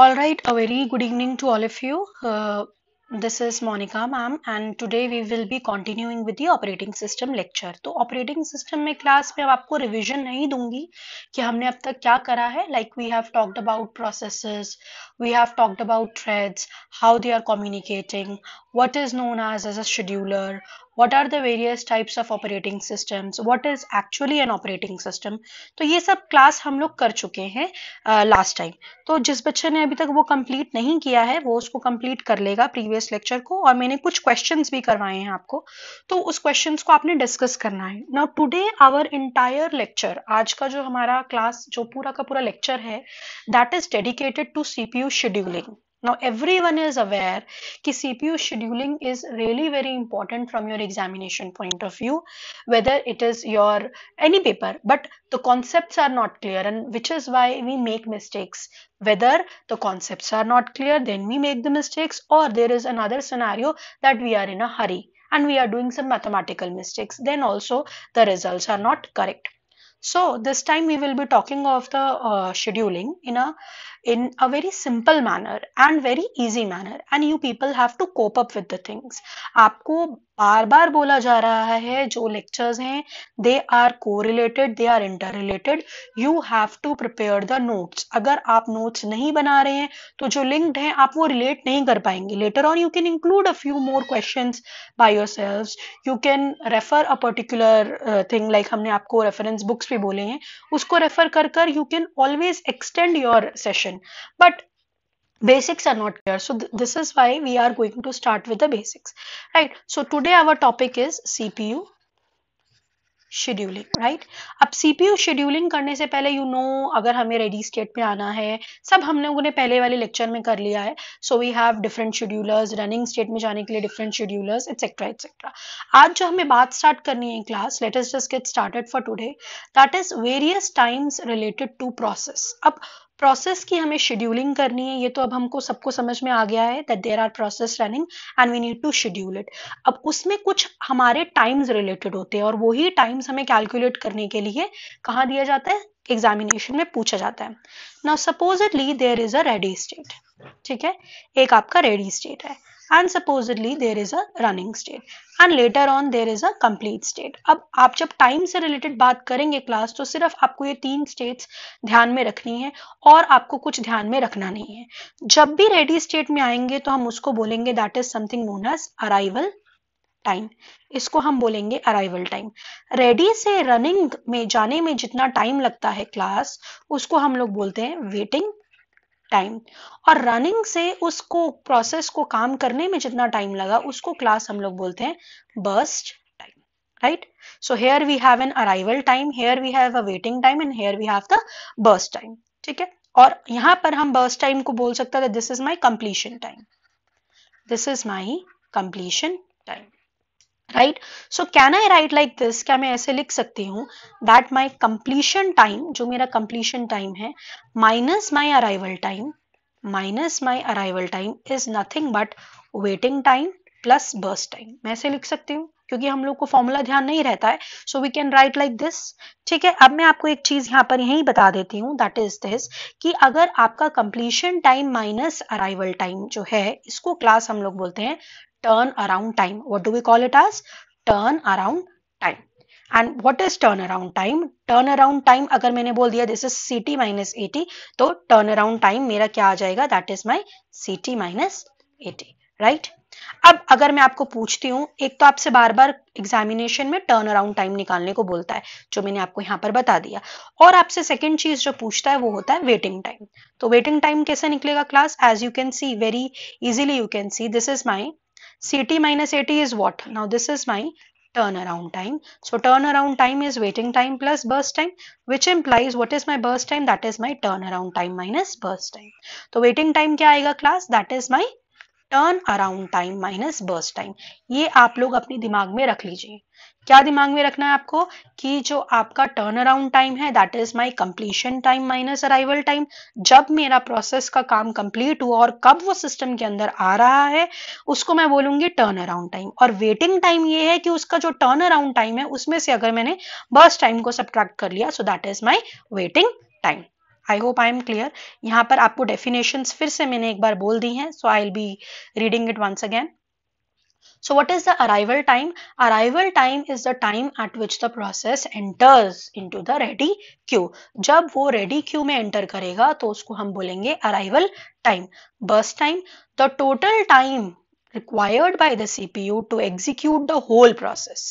All right, a very good evening to all of you. Uh, this is Monica ma'am and today we will be continuing with the operating system lecture. to operating system mein class mein ab aapko revision nahi dungi ki humne ab tak kya kara hai like we have talked about processes, we have talked about threads, how they are communicating, what is known as as a scheduler, what are the various types of operating system what is actually an operating system तो ये सब class हम लोग कर चुके हैं last time तो जिस बच्चे ने अभी तक वो कंप्लीट नहीं किया है वो उसको कंप्लीट कर लेगा प्रीवियस लेक्चर को और मैंने कुछ क्वेश्चन भी करवाए हैं आपको तो उस क्वेश्चन को आपने डिस्कस करना है now today our entire lecture आज का जो हमारा क्लास जो पूरा का पूरा लेक्चर है that is dedicated to C P U scheduling Now everyone is aware that CPU scheduling is really very important from your examination point of view, whether it is your any paper, but the concepts are not clear and which is why we make mistakes. Whether the concepts are not clear, then we make the mistakes or there is another scenario that we are in a hurry and we are doing some mathematical mistakes, then also the results are not correct. So this time we will be talking of the uh, scheduling in a in a very simple manner and very easy manner and you people have to cope up with the things आपको बार बार बोला जा रहा है जो lectures हैं they are को related they are inter related you have to prepare the note अगर आप नोट नहीं बना रहे हैं तो जो लिंक्ड है आप वो रिलेट नहीं कर पाएंगे later on you can include a few more question by your self you can refer a particular thing like हमने आपको रेफरेंस बुक्स भी बोले हैं उसको रेफर कर कर you can always extend your session question but basics are not clear so th this is why we are going to start with the basics right so today our topic is cpu scheduling right right? अब CPU scheduling करने से पहले you you no know, अगर हमें ready state में आना है सब हम लोगों ने पहले वाले लेक्चर में कर लिया है so we have different schedulers running state में जाने के लिए डिफरेंट शेड्यूलर्स एक्सेट्रा एक्सेट्रा आज जो हमें बात स्टार्ट करनी है class let us just get started for today that is various times related to process अब प्रोसेस की हमें शेड्यूलिंग करनी है ये तो अब हमको सबको समझ में आ गया है that there are process running and we need to schedule it अब उसमें कुछ हमारे टाइम्स रिलेटेड होते हैं और वही टाइम्स हमें कैलकुलेट करने के लिए कहाँ दिया जाता है एग्जामिनेशन में पूछा जाता है now supposedly there is a ready state ठीक है एक आपका रेडी स्टेट है and supposedly there is a running state and later on there is a complete state अब आप जब time से related बात करेंगे class तो सिर्फ आपको ये तीन states ध्यान में रखनी है और आपको कुछ ध्यान में रखना नहीं है जब भी ready state में आएंगे तो हम उसको बोलेंगे that is something known as arrival time इसको हम बोलेंगे अराइवल टाइम रेडी से रनिंग में जाने में जितना टाइम लगता है क्लास उसको हम लोग बोलते हैं वेटिंग टाइम और रनिंग से उसको प्रोसेस को काम करने में जितना टाइम लगा उसको क्लास हम लोग बोलते हैं burst time right so here we have an arrival time here we have a waiting time and here we have the burst time ठीक है और यहां पर हम बर्स्ट टाइम को बोल सकते हैं this is my completion time this is my completion time right so can I write like this क्या मैं ऐसे लिख सकती हूँ दैट माई कंप्लीशन टाइम जो मेरा कंप्लीशन टाइम है minus my arrival time minus my arrival time is nothing but waiting time plus burst time मैं ऐसे लिख सकती हूँ क्योंकि हम लोग को फॉर्मूला ध्यान नहीं रहता है so we can write like this ठीक है अब मैं आपको एक चीज यहाँ पर यही बता देती हूँ दैट इज दिस कि अगर आपका completion time minus arrival time जो है इसको क्लास हम लोग बोलते हैं turn around time. What do we call it as? Turn around time. and what is turn around time turn around time agar maine bol diya this is ct minus minus to turn around time mera kya aa jayega that is my ct minus T right अब अगर मैं आपको पूछती हूँ एक तो आपसे बार बार एग्जामिनेशन में टर्न अराउंड टाइम निकालने को बोलता है जो मैंने आपको यहाँ पर बता दिया और आपसे सेकंड चीज जो पूछता है वो होता है वेटिंग टाइम तो वेटिंग टाइम कैसे निकलेगा class as you can see very easily you can see this is my Ct minus At is what? Now this is my turnaround time. So turnaround time is waiting time plus burst time which implies what is my burst time? That is my turnaround time minus burst time. so waiting time kya आएगा class? That is my turnaround time minus burst time ye aap log लोग dimag mein rakh lijiye क्या दिमाग में रखना है आपको कि जो आपका टर्न अराउंड टाइम है that is my completion time minus arrival time जब मेरा प्रोसेस का काम कंप्लीट हुआ और कब वो सिस्टम के अंदर आ रहा है उसको मैं बोलूंगी टर्न अराउंड टाइम और वेटिंग टाइम ये है कि उसका जो टर्न अराउंड टाइम है उसमें से अगर मैंने बस टाइम को सब्ट्रैक्ट कर लिया so that is my waiting time I hope I am clear यहाँ पर आपको डेफिनेशन फिर से मैंने एक बार बोल दी हैं so I will be reading it once again So what is the arrival time? Arrival time is the time at which the process enters into the ready queue. jab wo ready queue mein enter karega to usko hum bolenge arrival time. Burst time, the total time required by the CPU to execute the whole process.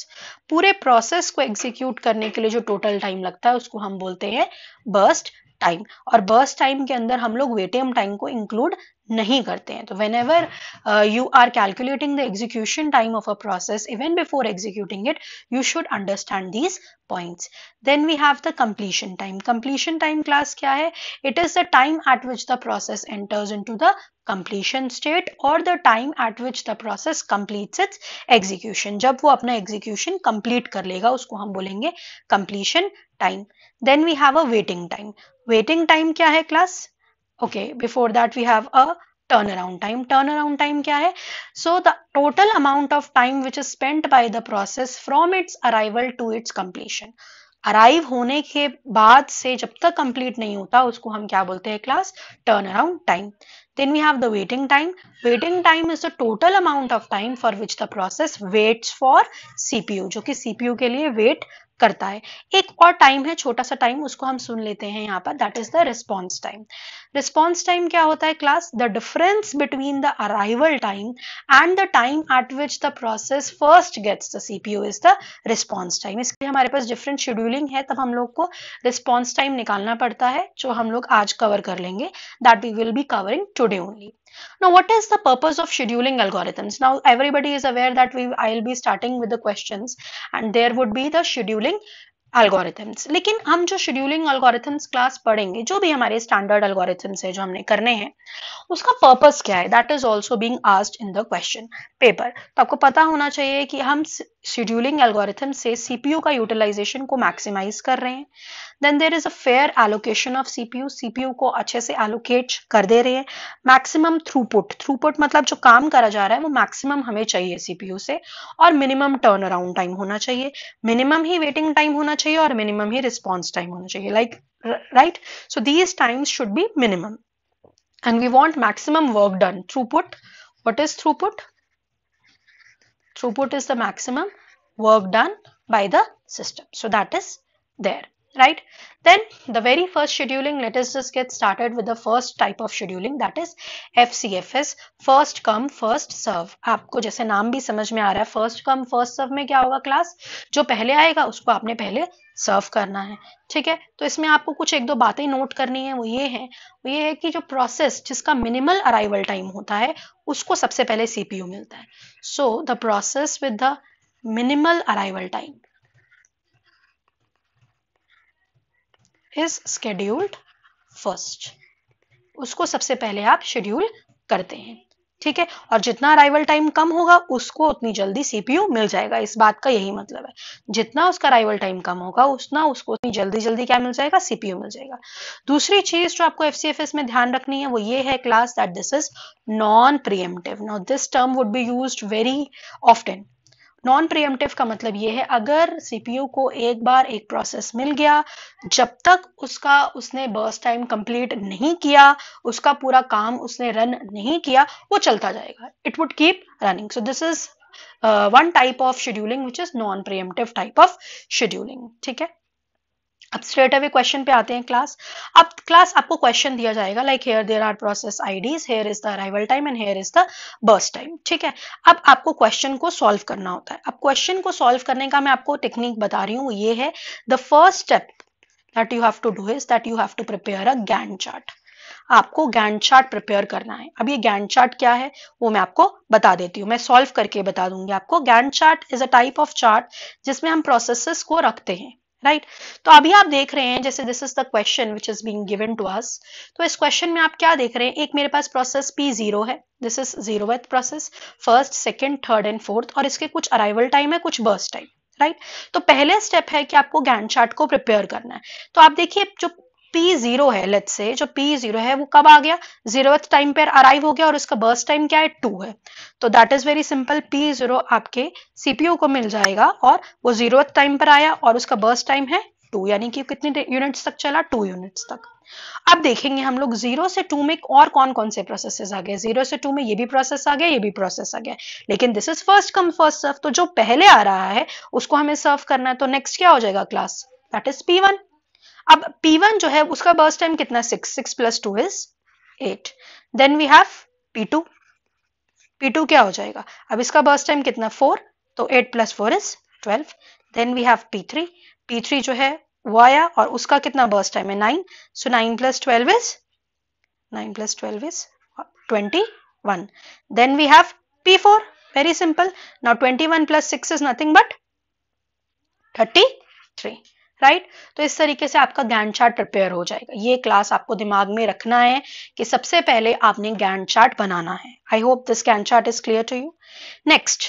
pure process ko execute karne ke liye jo total time lagta hai usko hum bolte hain burst time और burst time के अंदर हम लोग waiting time को include नहीं करते हैं तो whenever you are calculating the execution time of a process even before executing it you should understand these points then we have the completion time completion time class क्या है it is the time at which the process enters into the completion state और the time at which the process complete its execution जब वो अपना execution complete कर लेगा उसको हम बोलेंगे completion time then we have a waiting time waiting time क्या है class okay before that we have a turn around time turn around time क्या है so the total amount of time which is spent by the process from its arrival to its completion arrive होने के बाद से जब तक complete नहीं होता उसको हम क्या बोलते हैं class turn around time then we have the waiting time waiting time is the total amount of time for which the process waits for CPU जो कि सीपीयू के लिए वेट करता है एक और टाइम है छोटा सा टाइम उसको हम सुन लेते हैं यहाँ पर that is the response time response time क्या होता है class the difference between the arrival time and the time at which the process first gets the CPU is the response time इसके हमारे पास डिफरेंट शेड्यूलिंग है तब हम लोग को रिस्पॉन्स टाइम निकालना पड़ता है जो हम लोग आज कवर कर लेंगे that we will be covering today only Now, what is the purpose of scheduling algorithms? Now, everybody is aware that we I'll be starting with the questions and there would be the scheduling algorithms lekin hum jo scheduling algorithms class padhenge jo bhi hamare standard algorithms hai jo humne karne hain uska purpose kya hai that is also being asked in the question paper to aapko pata hona chahiye ki hum scheduling algorithm से CPU का utilization को maximize कर रहे हैं then there is a fair allocation of CPU CPU को अच्छे से allocate कर दे रहे हैं मैक्सिमम थ्रूपुट थ्रूपुट मतलब जो काम करा जा रहा है वो मैक्सिमम हमें चाहिए सीपीयू से और मिनिमम टर्न अराउंड टाइम होना चाहिए मिनिमम ही वेटिंग टाइम होना चाहिए और मिनिमम ही रिस्पॉन्स टाइम होना चाहिए like right so these times should be minimum and we want maximum work done throughput what is throughput Throughput is the maximum work done by the system. So that is there, right? Then the very first scheduling, let us just get started with the first type of scheduling that is FCFS, first come first serve. aapko jaise naam bhi samajh mein aa raha hai first come first serve mein kya hoga class jo pehle aayega usko aapne pehle serve करना है ठीक है तो इसमें आपको कुछ एक दो बातें नोट करनी है वो ये है वो ये है कि जो प्रोसेस जिसका मिनिमल अराइवल टाइम होता है उसको सबसे पहले सीपीयू मिलता है so the process with the minimal arrival time is scheduled first उसको सबसे पहले आप शेड्यूल करते हैं ठीक है और जितना अराइवल टाइम कम होगा उसको उतनी जल्दी सीपीयू मिल जाएगा इस बात का यही मतलब है जितना उसका अराइवल टाइम कम होगा उतना उसको उतनी जल्दी जल्दी क्या मिल जाएगा सीपीयू मिल जाएगा दूसरी चीज जो आपको एफ में ध्यान रखनी है वो ये है class that this is non preemptive now this term would be use very often non preemptive का मतलब ये है अगर सीपीयू को एक बार एक प्रोसेस मिल गया जब तक उसका उसने बर्स टाइम कंप्लीट नहीं किया उसका पूरा काम उसने रन नहीं किया वो चलता जाएगा it would keep running so this is one type of scheduling which is non preemptive type of scheduling ठीक है अब स्ट्रेट अवे क्वेश्चन पे आते हैं क्लास अब क्लास आपको क्वेश्चन दिया जाएगा like here there are process IDs here is the arrival time and here is the burst time ठीक है अब आपको क्वेश्चन को सॉल्व करना होता है अब क्वेश्चन को सॉल्व करने का मैं आपको टेक्निक बता रही हूँ ये है the first step that you have to do is that you have to prepare a Gantt chart आपको गैंड चार्ट प्रिपेयर करना है अब ये गैंड चार्ट क्या है वो मैं आपको बता देती हूँ मैं सॉल्व करके बता दूंगी आपको Gantt chart is a type of chart जिसमें हम प्रोसेसेस को रखते हैं राइट right? तो अभी आप देख रहे हैं जैसे this is the question which is being given to us तो इस क्वेश्चन में आप क्या देख रहे हैं एक मेरे पास प्रोसेस पी जीरो है this is zero process first second third and fourth और इसके कुछ अराइवल टाइम है कुछ बर्स टाइम राइट right? तो पहले स्टेप है कि आपको गैंड चार्ट को प्रिपेयर करना है तो आप देखिए जो पी जीरो है लेट से जो पी जीरो है वो कब आ गया जीरो टाइम पर अराइव हो गया और उसका बर्स्ट टाइम क्या है टू है तो that is very simple P zero आपके सीपीयू को मिल जाएगा और वो जीरो टाइम पर आया और उसका बर्स्ट टाइम है टू यानी कि कितने यूनिट्स तक चला टू यूनिट्स तक अब देखेंगे हम लोग जीरो से टू में और कौन कौन से प्रोसेसेस आ गए जीरो से टू में ये भी प्रोसेस आ गया ये भी प्रोसेस आ गया लेकिन this is first come first serve तो जो पहले आ रहा है उसको हमें सर्व करना है तो नेक्स्ट क्या हो जाएगा class that is P one अब P1 जो है उसका बर्स टाइम कितना six six plus two is eight then we have P2 P2 क्या हो जाएगा अब इसका बर्स टाइम कितना फोर तो eight plus four is twelve then we have P3 P3 जो है वो आया और उसका कितना बर्स टाइम है nine so nine plus twelve is nine plus twelve is twenty one then we have P4 now twenty one plus six is nothing but thirty three right right? तो इस तरीके से आपका गैंड चार्ट प्रिपेयर हो जाएगा ये class आपको दिमाग में रखना है कि सबसे पहले आपने गैंड चार्ट बनाना है I hope this Gantt chart is clear to you next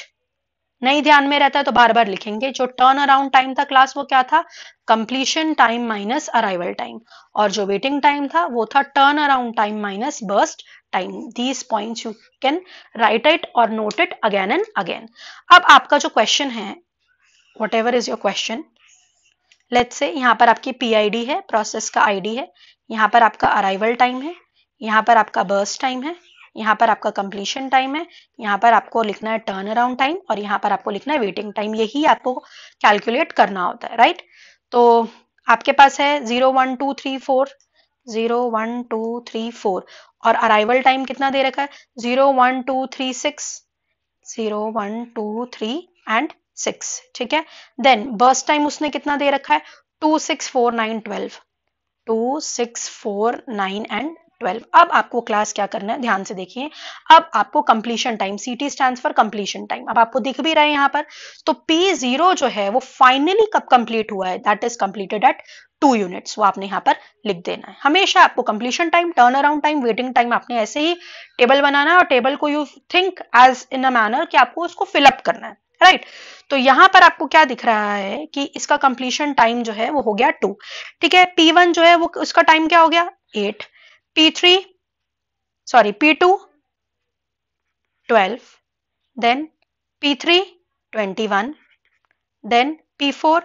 नहीं ध्यान में रहता है तो बार बार लिखेंगे जो टर्न अराउंड टाइम था क्लास वो क्या था completion time minus arrival time और जो वेटिंग टाइम था वो था turn around time minus burst time these points you can write it और note it again and again अब आपका जो क्वेश्चन है whatever is your question let say यहाँ पर आपकी डी है प्रोसेस का डी है यहाँ पर आपका अराइवल टाइम है यहाँ पर आपका बर्स टाइम है यहाँ पर आपका कंप्लीशन टाइम है यहाँ पर आपको लिखना है टर्न अराउंड टाइम और यहाँ पर आपको लिखना है वेटिंग टाइम यही आपको कैलकुलेट करना होता है राइट तो आपके पास है zero one two three four zero one two three four और अराइवल टाइम कितना दे रखा है zero one two three six zero one two three and six ठीक है देन बर्स्ट टाइम उसने कितना दे रखा है two six four nine twelve two six four nine and 12 अब आपको क्लास क्या करना है ध्यान से देखिए अब आपको completion time CT stand for completion time अब आपको दिख भी रहा है यहां पर तो पी जीरो जो है वो फाइनली कब कंप्लीट हुआ है that is completed at two units वो आपने यहां पर लिख देना है हमेशा आपको completion time turn around time waiting time आपने ऐसे ही टेबल बनाना है और टेबल को you think as in a manner कि आपको उसको फिलअप करना है राइट right? तो यहां पर आपको क्या दिख रहा है कि इसका कंप्लीशन टाइम जो है वो हो गया टू ठीक है पी वन जो है वो उसका टाइम क्या हो गया eight P three sorry P two twelve then P three twenty one then P four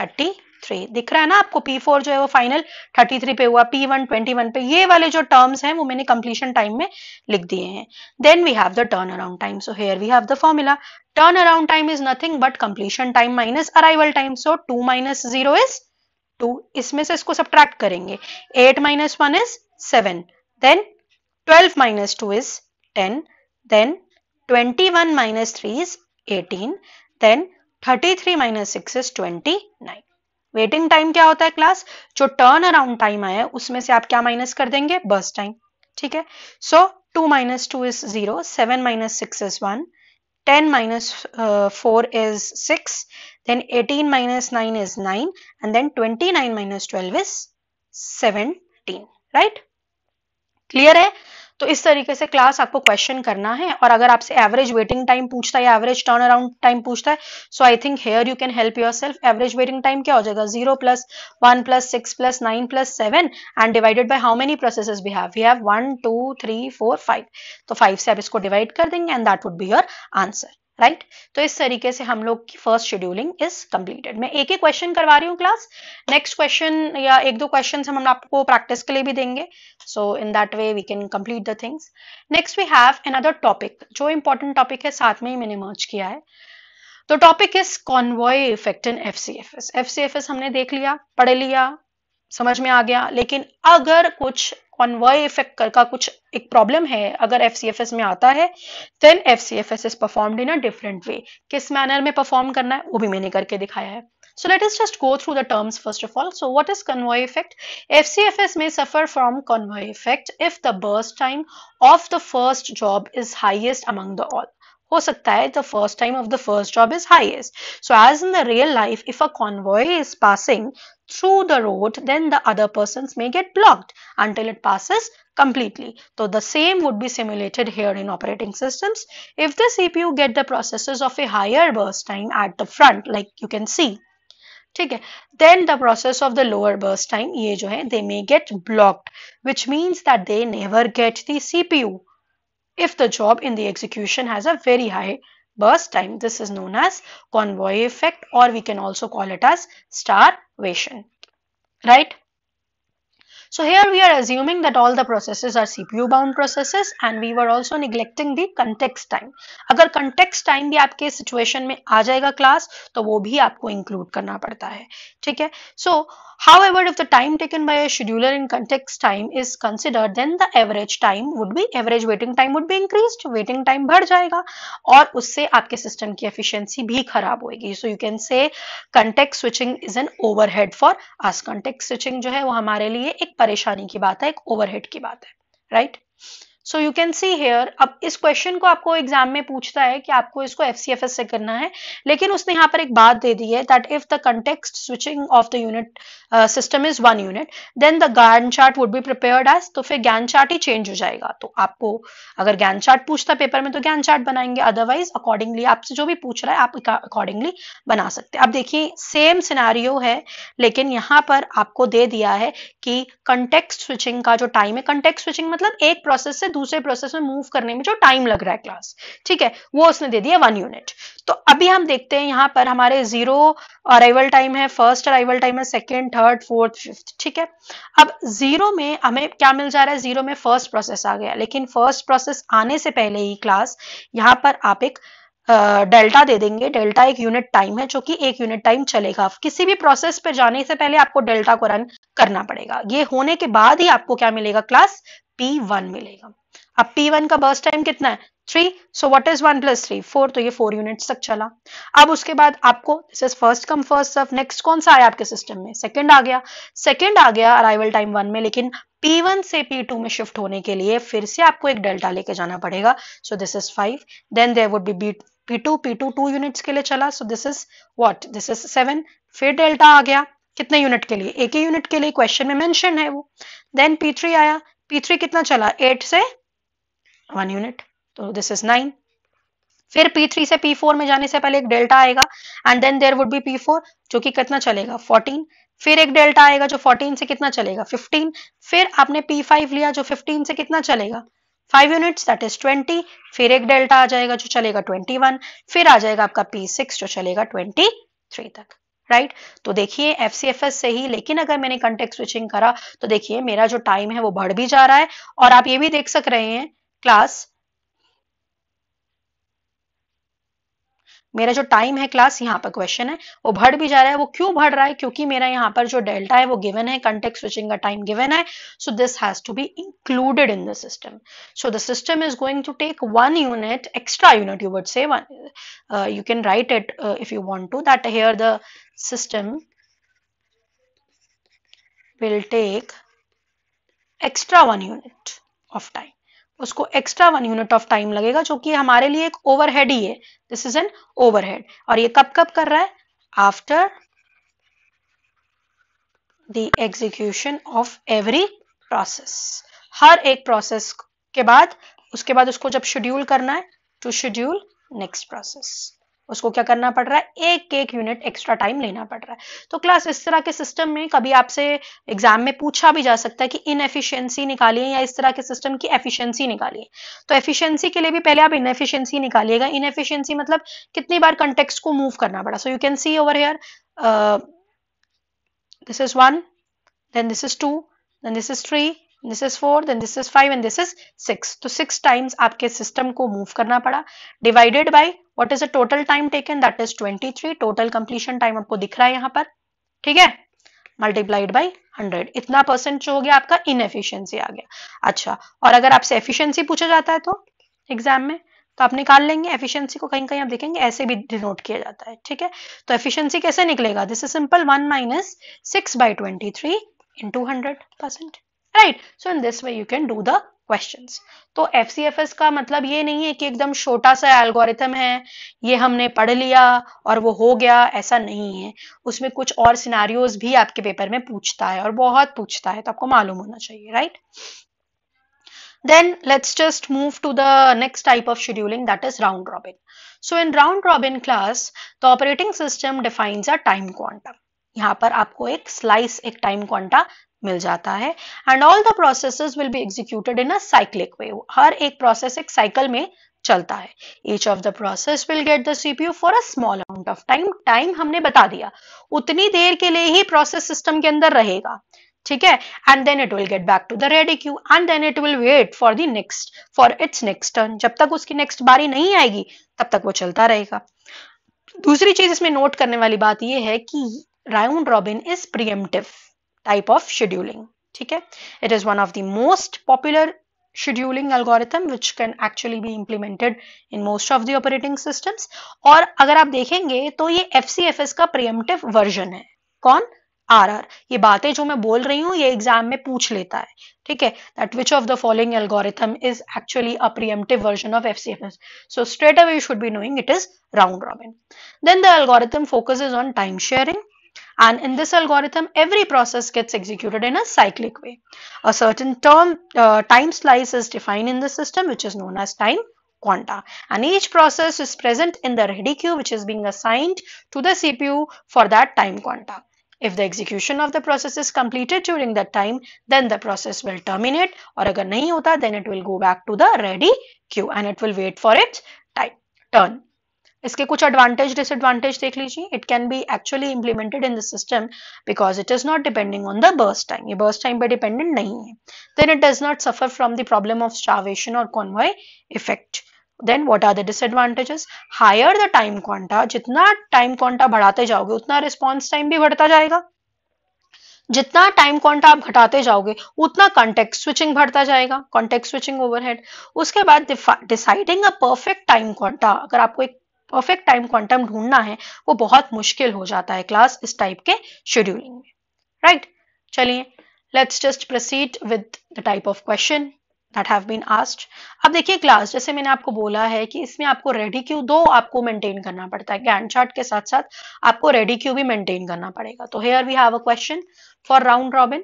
thirty three दिख रहा है ना आपको पी फोर जो है वो फाइनल थर्टी थ्री पे हुआ पी वन ट्वेंटी वन पे ये वाले जो टर्म्स हैं वो मैंने कंप्लीशन टाइम में लिख दिए हैं then we have the turn around time so here we have the formula turn around time is nothing but completion time minus arrival time so two minus zero is two इसमें से इसको subtract करेंगे eight minus one is seven then twelve minus two is ten then twenty one minus three is eighteen then thirty three minus six is twenty nine waiting time क्या होता है class जो turn around time आया उसमें से आप क्या minus कर देंगे बस टाइम ठीक है so two minus two is zero seven minus six is one ten minus four is six then eighteen minus nine is nine and then twenty nine minus twelve is seventeen right clear है तो इस तरीके से class आपको question करना है और अगर आपसे एवरेज वेटिंग टाइम पूछता है एवरेज टर्न अराउंड टाइम पूछता है so I think here you can help yourself average waiting time क्या हो जाएगा zero plus one plus six plus nine plus seven and divided by how many process we have we have one two three four five तो five से आप इसको divide कर देंगे and that would be your answer right right? तो इस तरीके से हम लोग की फर्स्ट शेड्यूलिंग इज कंप्लीटेड मैं एक ही क्वेश्चन करवा रही हूँ क्लास नेक्स्ट क्वेश्चन या एक दो क्वेश्चन हम आपको प्रैक्टिस के लिए भी देंगे so in that way we can complete the things next we have another topic जो इंपॉर्टेंट टॉपिक है साथ में ही मैंने मर्ज किया है तो topic is convoy effect in F C हमने देख लिया पढ़ लिया समझ में आ गया लेकिन अगर कुछ ऑन इफेक्ट का कुछ एक प्रॉब्लम है अगर एफ सी एफ एस में आता है then F C F S is performed in a different way किस मैनर में परफॉर्म करना है वो भी मैंने करके दिखाया है so let is just go through the terms first of all so what is convoy effect F C F S में suffer from convoy effect if the burst time of the first job is highest among the all हो सकता है the first time of the first job is highest so as in the real life if a convoy is passing through the road then the other persons may get blocked until it passes completely. So the same would be simulated here in operating systems. If the CPU get the processors of a higher burst time at the front like you can see. ठीक है then the process of the lower burst time ये जो है they may get blocked which means that they never get the never got the CPU if the job in the execution has a very burst time. This is known as convoy effect or we can also call it as starvation, right? So here we are assuming that all the processes are CPU bound processes and we were also neglecting the context time. अगर context time भी आपके situation में आ जाएगा class तो वो भी आपको include करना पड़ता है ठीक So However, if the time taken by a scheduler in context time is considered, then the average time would be average waiting time would be increased. Waiting time बढ़ जाएगा और उससे आपके system की efficiency भी खराब होएगी. So you can say context switching is an overhead for us. Context switching जो है वो हमारे लिए एक परेशानी की बात है, एक overhead की बात है, right? So you can see here अब इस क्वेश्चन को आपको एग्जाम में पूछता है कि आपको इसको एफ सी एफ एस से करना है लेकिन उसने यहाँ पर एक बात दे दी है that if the context switching of the unit system is one unit then the Gantt chart would be prepared as तो फिर ज्ञान चार्ट ही चेंज हो जाएगा तो आपको अगर ज्ञान चार्ट पूछता पेपर में तो ज्ञान चार्ट बनाएंगे अदरवाइज अकॉर्डिंगली आपसे जो भी पूछ रहा है आप अकॉर्डिंगली बना सकते हैं अब देखिए सेम सिनारियो है लेकिन यहाँ पर आपको दे दिया है कि कंटेक्सट स्विचिंग का जो टाइम है कंटेक्ट स्विचिंग मतलब एक प्रोसेस से दूसरे प्रोसेस में मूव करने में जो टाइम लग रहा है क्लास ठीक है वो उसने दे दिया वन यूनिट तो अभी हम देखते हैं यहाँ पर हमारे जीरो अराइवल टाइम है फर्स्ट अराइवल टाइम है सेकेंड थर्ड फोर्थ फिफ्थ ठीक है अब जीरो में हमें क्या मिल जा रहा है जीरो में फर्स्ट प्रोसेस आ गया लेकिन फर्स्ट प्रोसेस आने से पहले ही क्लास यहाँ पर आप एक डेल्टा दे देंगे डेल्टा एक यूनिट टाइम है जो कि एक यूनिट टाइम चलेगा किसी भी प्रोसेस पे जाने से पहले आपको डेल्टा को रन करना पड़ेगा ये होने के बाद ही आपको क्या मिलेगा क्लास पी वन मिलेगा अब P1 का बर्स्ट टाइम कितना है three so what is one plus three four तो ये फोर यूनिट्स तक चला अब उसके बाद आपको this is first come first serve next कौन सा आया आपके सिस्टम में सेकेंड आ गया सेकेंड आ गया अराइवल टाइम वन में लेकिन P1 से P2 में शिफ्ट होने के लिए फिर से आपको एक डेल्टा लेके जाना पड़ेगा so this is five then there would be P2 P2 two two units के लिए चला so this is what this is seven फिर डेल्टा आ गया कितने यूनिट के लिए एक ही यूनिट के लिए क्वेश्चन में मेंशन है वो देन P3 आया P3 कितना चला एट से वन यूनिट तो दिस इज नाइन फिर P3 से P4 में जाने से पहले एक डेल्टा आएगा and then there would be P4 जो कि कितना चलेगा 14 फिर एक डेल्टा आएगा जो 14 से कितना चलेगा 15 फिर आपने P5 लिया जो 15 से कितना चलेगा 5 यूनिट्स दैट इज 20 फिर एक डेल्टा आ जाएगा जो चलेगा 21 फिर आ जाएगा आपका P6 जो चलेगा 23 तक राइट right? तो देखिए एफ से ही लेकिन अगर मैंने कंटेक्ट स्विचिंग करा तो देखिए मेरा जो टाइम है वो बढ़ भी जा रहा है और आप ये भी देख सक रहे हैं क्लास मेरा जो टाइम है क्लास यहाँ पर क्वेश्चन है वो भर भी जा रहा है वो क्यों भर रहा है क्योंकि मेरा यहाँ पर जो डेल्टा है वो गिवन है कंटेक्ट स्विचिंग का टाइम गिवन है so this has to be included in the system so the system is going to take one unit extra unit you would say one you can write it if you want to that here the system will take extra one unit of time उसको extra one unit of time लगेगा जो कि हमारे लिए एक overhead ही है this is an overhead और ये कब कब कर रहा है after the execution of every process हर एक प्रोसेस के बाद उसके बाद उसको जब शेड्यूल करना है टू शेड्यूल नेक्स्ट प्रोसेस उसको क्या करना पड़ रहा है एक एक यूनिट एक्स्ट्रा टाइम लेना पड़ रहा है तो क्लास इस तरह के सिस्टम में कभी आपसे एग्जाम में पूछा भी जा सकता है कि एफिशियंसी निकालिए या इस तरह के सिस्टम की एफिशिएंसी निकालिए तो एफिशिएंसी के लिए भी पहले आप एफिशियंसी निकालिएगा एफिशियंसी मतलब कितनी बार कंटेक्स को मूव करना पड़ा so you can see over here this is one then this is two then this is three this is four then this is five and this is six तो six times आपके system को move करना पड़ा divided by what is a total time taken that is twenty three total completion time आपको दिख रहा है यहां पर ठीक है मल्टीप्लाइड बाई हंड्रेड इतना परसेंट जो हो गया आपका इनएफिशियंसी आ गया अच्छा और अगर आपसे एफिशियंसी पूछा जाता है तो एग्जाम में तो आप निकाल लेंगे एफिशिएंसी को कहीं कहीं आप देखेंगे ऐसे भी डिनोट किया जाता है ठीक है तो एफिशिएंसी कैसे निकलेगा this is simple one minus six by twenty three into hundred percent right so in this way you can do the questions तो एफ का मतलब ये नहीं है कि एकदम छोटा सा एल्गोरिथम है ये हमने पढ़ लिया और वो हो गया ऐसा नहीं है उसमें कुछ और सिनारियोज भी आपके पेपर में पूछता है और बहुत पूछता है तो आपको मालूम होना चाहिए right then let's just move to the next type of scheduling that is round robin so in round robin class the operating system defines a time quantum यहाँ पर आपको एक स्लाइस एक टाइम क्वांटा मिल जाता है and all the process will be executed in a cyclic way हर एक प्रोसेस एक साइकिल में चलता है each of the process will get the CPU for a small amount of time time हमने बता दिया उतनी देर के लिए ही प्रोसेस सिस्टम के अंदर रहेगा ठीक है and then it will get back to the ready queue and then it will wait for the next for its next turn जब तक उसकी नेक्स्ट बारी नहीं आएगी तब तक वो चलता रहेगा दूसरी चीज इसमें नोट करने वाली बात यह है कि round robin is preemptive type of scheduling ठीक है it is one of the most popular scheduling algorithm which can actually be implemented in most of the operating systems और अगर आप देखेंगे तो ये एफ का प्रियमटिव वर्जन है कौन आर आर ये बातें जो मैं बोल रही हूँ ये एग्जाम में पूछ लेता है ठीक है that which of the following algorithm is actually a preemptive version of F C F S so straight away you should be knowing it is round robin then the algorithm focuses on time sharing And in this algorithm, every process gets executed in a cyclic way. A certain term uh, time slice is defined in the system, which is known as time quanta. And each process is present in the ready queue, which is being assigned to the CPU for that time quanta. If the execution of the process is completed during that time, then the process will terminate or agar nahi hota, then it will go back to the ready queue and it will wait for its time, turn. इसके कुछ advantage disadvantage देख लीजिए it can be actually implemented in the system because it is not depending on the burst time ये burst time पे dependent नहीं है then it does not suffer from the problem of starvation और convoy effect then what are the disadvantages higher the time quanta जितना time quanta बढ़ाते जाओगे उतना response time भी बढ़ता जाएगा जितना टाइम क्वांटा आप घटाते जाओगे उतना कॉन्टेक्ट स्विचिंग बढ़ता जाएगा कॉन्टेक्ट स्विचिंग ओवरहेड उसके बाद deciding a perfect time quanta अगर आपको एक परफेक्ट टाइम क्वांटम ढूंढना है वो बहुत मुश्किल हो जाता है क्लास इस टाइप के शेड्यूलिंग में राइट right? चलिए let's just proceed with the type of question That have been asked. अब देखिए क्लास जैसे मैंने आपको बोला है कि इसमें आपको रेडी क्यू दो आपको मेंटेन करना पड़ता है गैंड चार्ट के साथ साथ आपको रेडी क्यू भी मेंटेन करना पड़ेगा तो here we have a question for round robin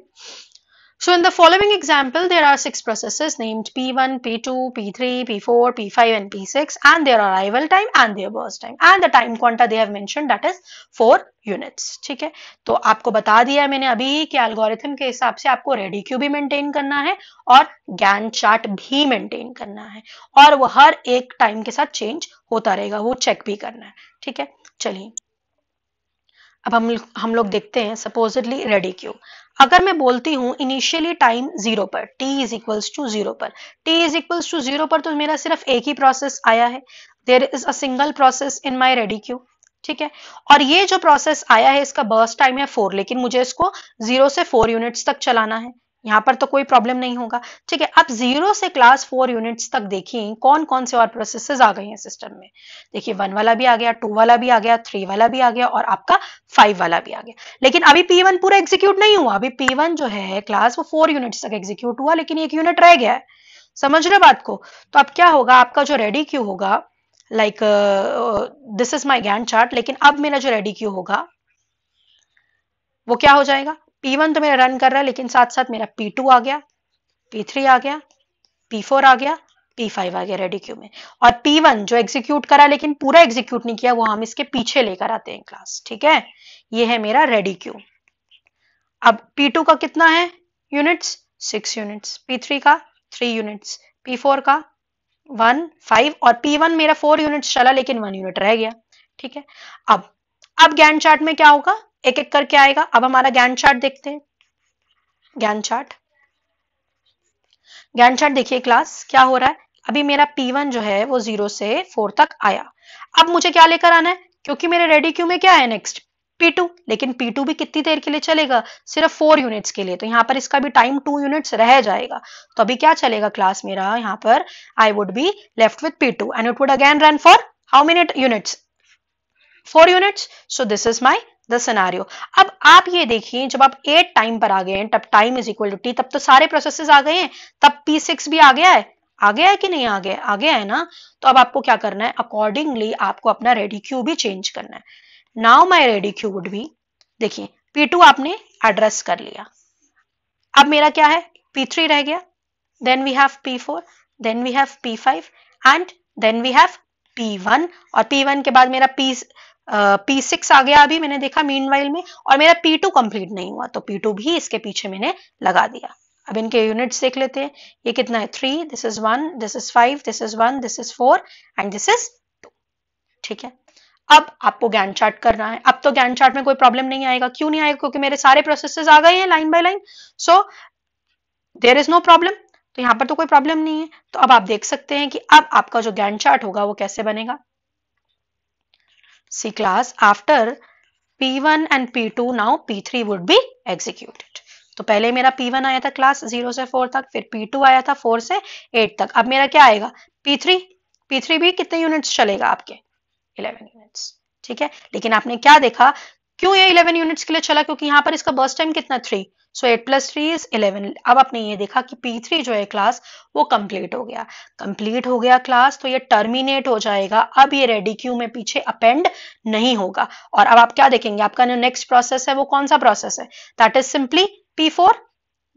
So in the following example, there are six processes named P1, P2, P3, P4, P5 and P6 and their arrival time and their burst time and the time quanta they have mentioned that is 4 units ठीक है तो आपको बता दिया है मैंने अभी कि algorithm के हिसाब से आपको ready queue भी maintain करना है और gantt chart भी maintain करना है और वो हर एक time के साथ change होता रहेगा वो check भी करना है ठीक है चलिए अब हम हम लोग देखते हैं सपोजिटली रेडी क्यूब अगर मैं बोलती हूँ इनिशियली टाइम जीरो पर t is equals to zero पर t is equals to zero पर तो मेरा सिर्फ एक ही प्रोसेस आया है there is a single process in my ready queue ठीक है और ये जो प्रोसेस आया है इसका बर्स्ट टाइम है फोर लेकिन मुझे इसको जीरो से फोर यूनिट्स तक चलाना है यहाँ पर तो कोई प्रॉब्लम नहीं होगा ठीक है अब जीरो से क्लास फोर यूनिट्स तक देखिए कौन कौन से और प्रोसेसेस आ गए हैं सिस्टम में देखिए वन वाला भी आ गया टू वाला भी आ गया थ्री वाला भी आ गया और आपका फाइव वाला भी आ गया लेकिन अभी पी वन पूरा एग्जीक्यूट नहीं हुआ अभी पी वन जो है क्लास वो फोर यूनिट्स तक एग्जीक्यूट हुआ लेकिन एक यूनिट रह गया है समझ रहे बात को तो अब क्या होगा आपका जो रेडी क्यू होगा like this is my Gantt chart लेकिन अब मेरा जो रेडी क्यू होगा वो क्या हो जाएगा P1 तो मेरा रन कर रहा है लेकिन साथ साथ मेरा P2 आ गया P3 आ गया P4 आ गया P5 आ गया रेडी क्यू में और P1 जो एग्जीक्यूट करा लेकिन पूरा एग्जीक्यूट नहीं किया वो हम इसके पीछे लेकर आते हैं क्लास ठीक है ये है मेरा रेडी क्यू अब P2 का कितना है यूनिट्स सिक्स यूनिट्स P3 का थ्री यूनिट्स P4 का वन फाइव और P1 मेरा फोर यूनिट्स चला लेकिन वन यूनिट रह गया ठीक है अब अब गैंड चार्ट में क्या होगा एक एक करके आएगा अब हमारा ज्ञान चार्ट देखते हैं ज्ञान चार्ट ज्ञान चार्ट देखिए क्लास क्या हो रहा है अभी मेरा P1 जो है वो जीरो से फोर तक आया अब मुझे क्या लेकर आना है क्योंकि मेरे रेडी क्यू में क्या है नेक्स्ट P2 लेकिन P2 भी कितनी देर के लिए चलेगा सिर्फ फोर यूनिट्स के लिए तो यहाँ पर इसका भी टाइम टू यूनिट्स रह जाएगा तो अभी क्या चलेगा क्लास मेरा यहाँ पर I would be left with P two and it would again run for how many units four units so this is my the scenario अब आप ये देखिए जब आप एट टाइम पर आ गए हैं तब time is equal to T तब तो सारे प्रोसेसेस आ गए हैं तब पी सिक्स भी आ गया है आ गया है कि नहीं आ गया आ गया है ना तो अब आपको क्या करना है अकॉर्डिंगली आपको अपना रेडी क्यू भी चेंज करना है now my ready queue would भी देखिए पी टू आपने एड्रेस कर लिया अब मेरा क्या है पी थ्री रह गया then we have P four then we have P five and then we have P one और पी वन के बाद मेरा पी पी uh, सिक्स आ गया अभी मैंने देखा मीन में और मेरा पी टू कंप्लीट नहीं हुआ तो पी टू भी इसके पीछे मैंने लगा दिया अब इनके यूनिट्स देख लेते हैं ये कितना है three this is one this is five this is one this is four and this is two ठीक है अब आपको गैन चार्ट करना है अब तो गैन चार्ट में कोई प्रॉब्लम नहीं आएगा क्यों नहीं आएगा क्योंकि मेरे सारे प्रोसेसेस आ गए हैं line by line so there is no problem तो यहां पर तो कोई प्रॉब्लम नहीं है तो अब आप देख सकते हैं कि अब आपका जो गैन चार्ट होगा वो कैसे बनेगा C class after P1 and P2 now P3 would be executed. तो पहले मेरा P1 आया था क्लास 0 से 4 तक फिर P2 आया था 4 से 8 तक अब मेरा क्या आएगा P3 P3 भी कितने यूनिट्स चलेगा आपके 11 यूनिट्स ठीक है लेकिन आपने क्या देखा क्यों ये 11 यूनिट्स के लिए चला क्योंकि यहां पर इसका बर्स्ट टाइम कितना three so eight plus three is eleven अब आपने ये देखा कि पी थ्री जो है क्लास वो कंप्लीट हो गया कंप्लीट हो गया क्लास तो ये टर्मिनेट हो जाएगा अब ये रेडी क्यू में पीछे अपेंड नहीं होगा और अब आप क्या देखेंगे आपका जो नेक्स्ट प्रोसेस है वो कौन सा प्रोसेस है that is simply P four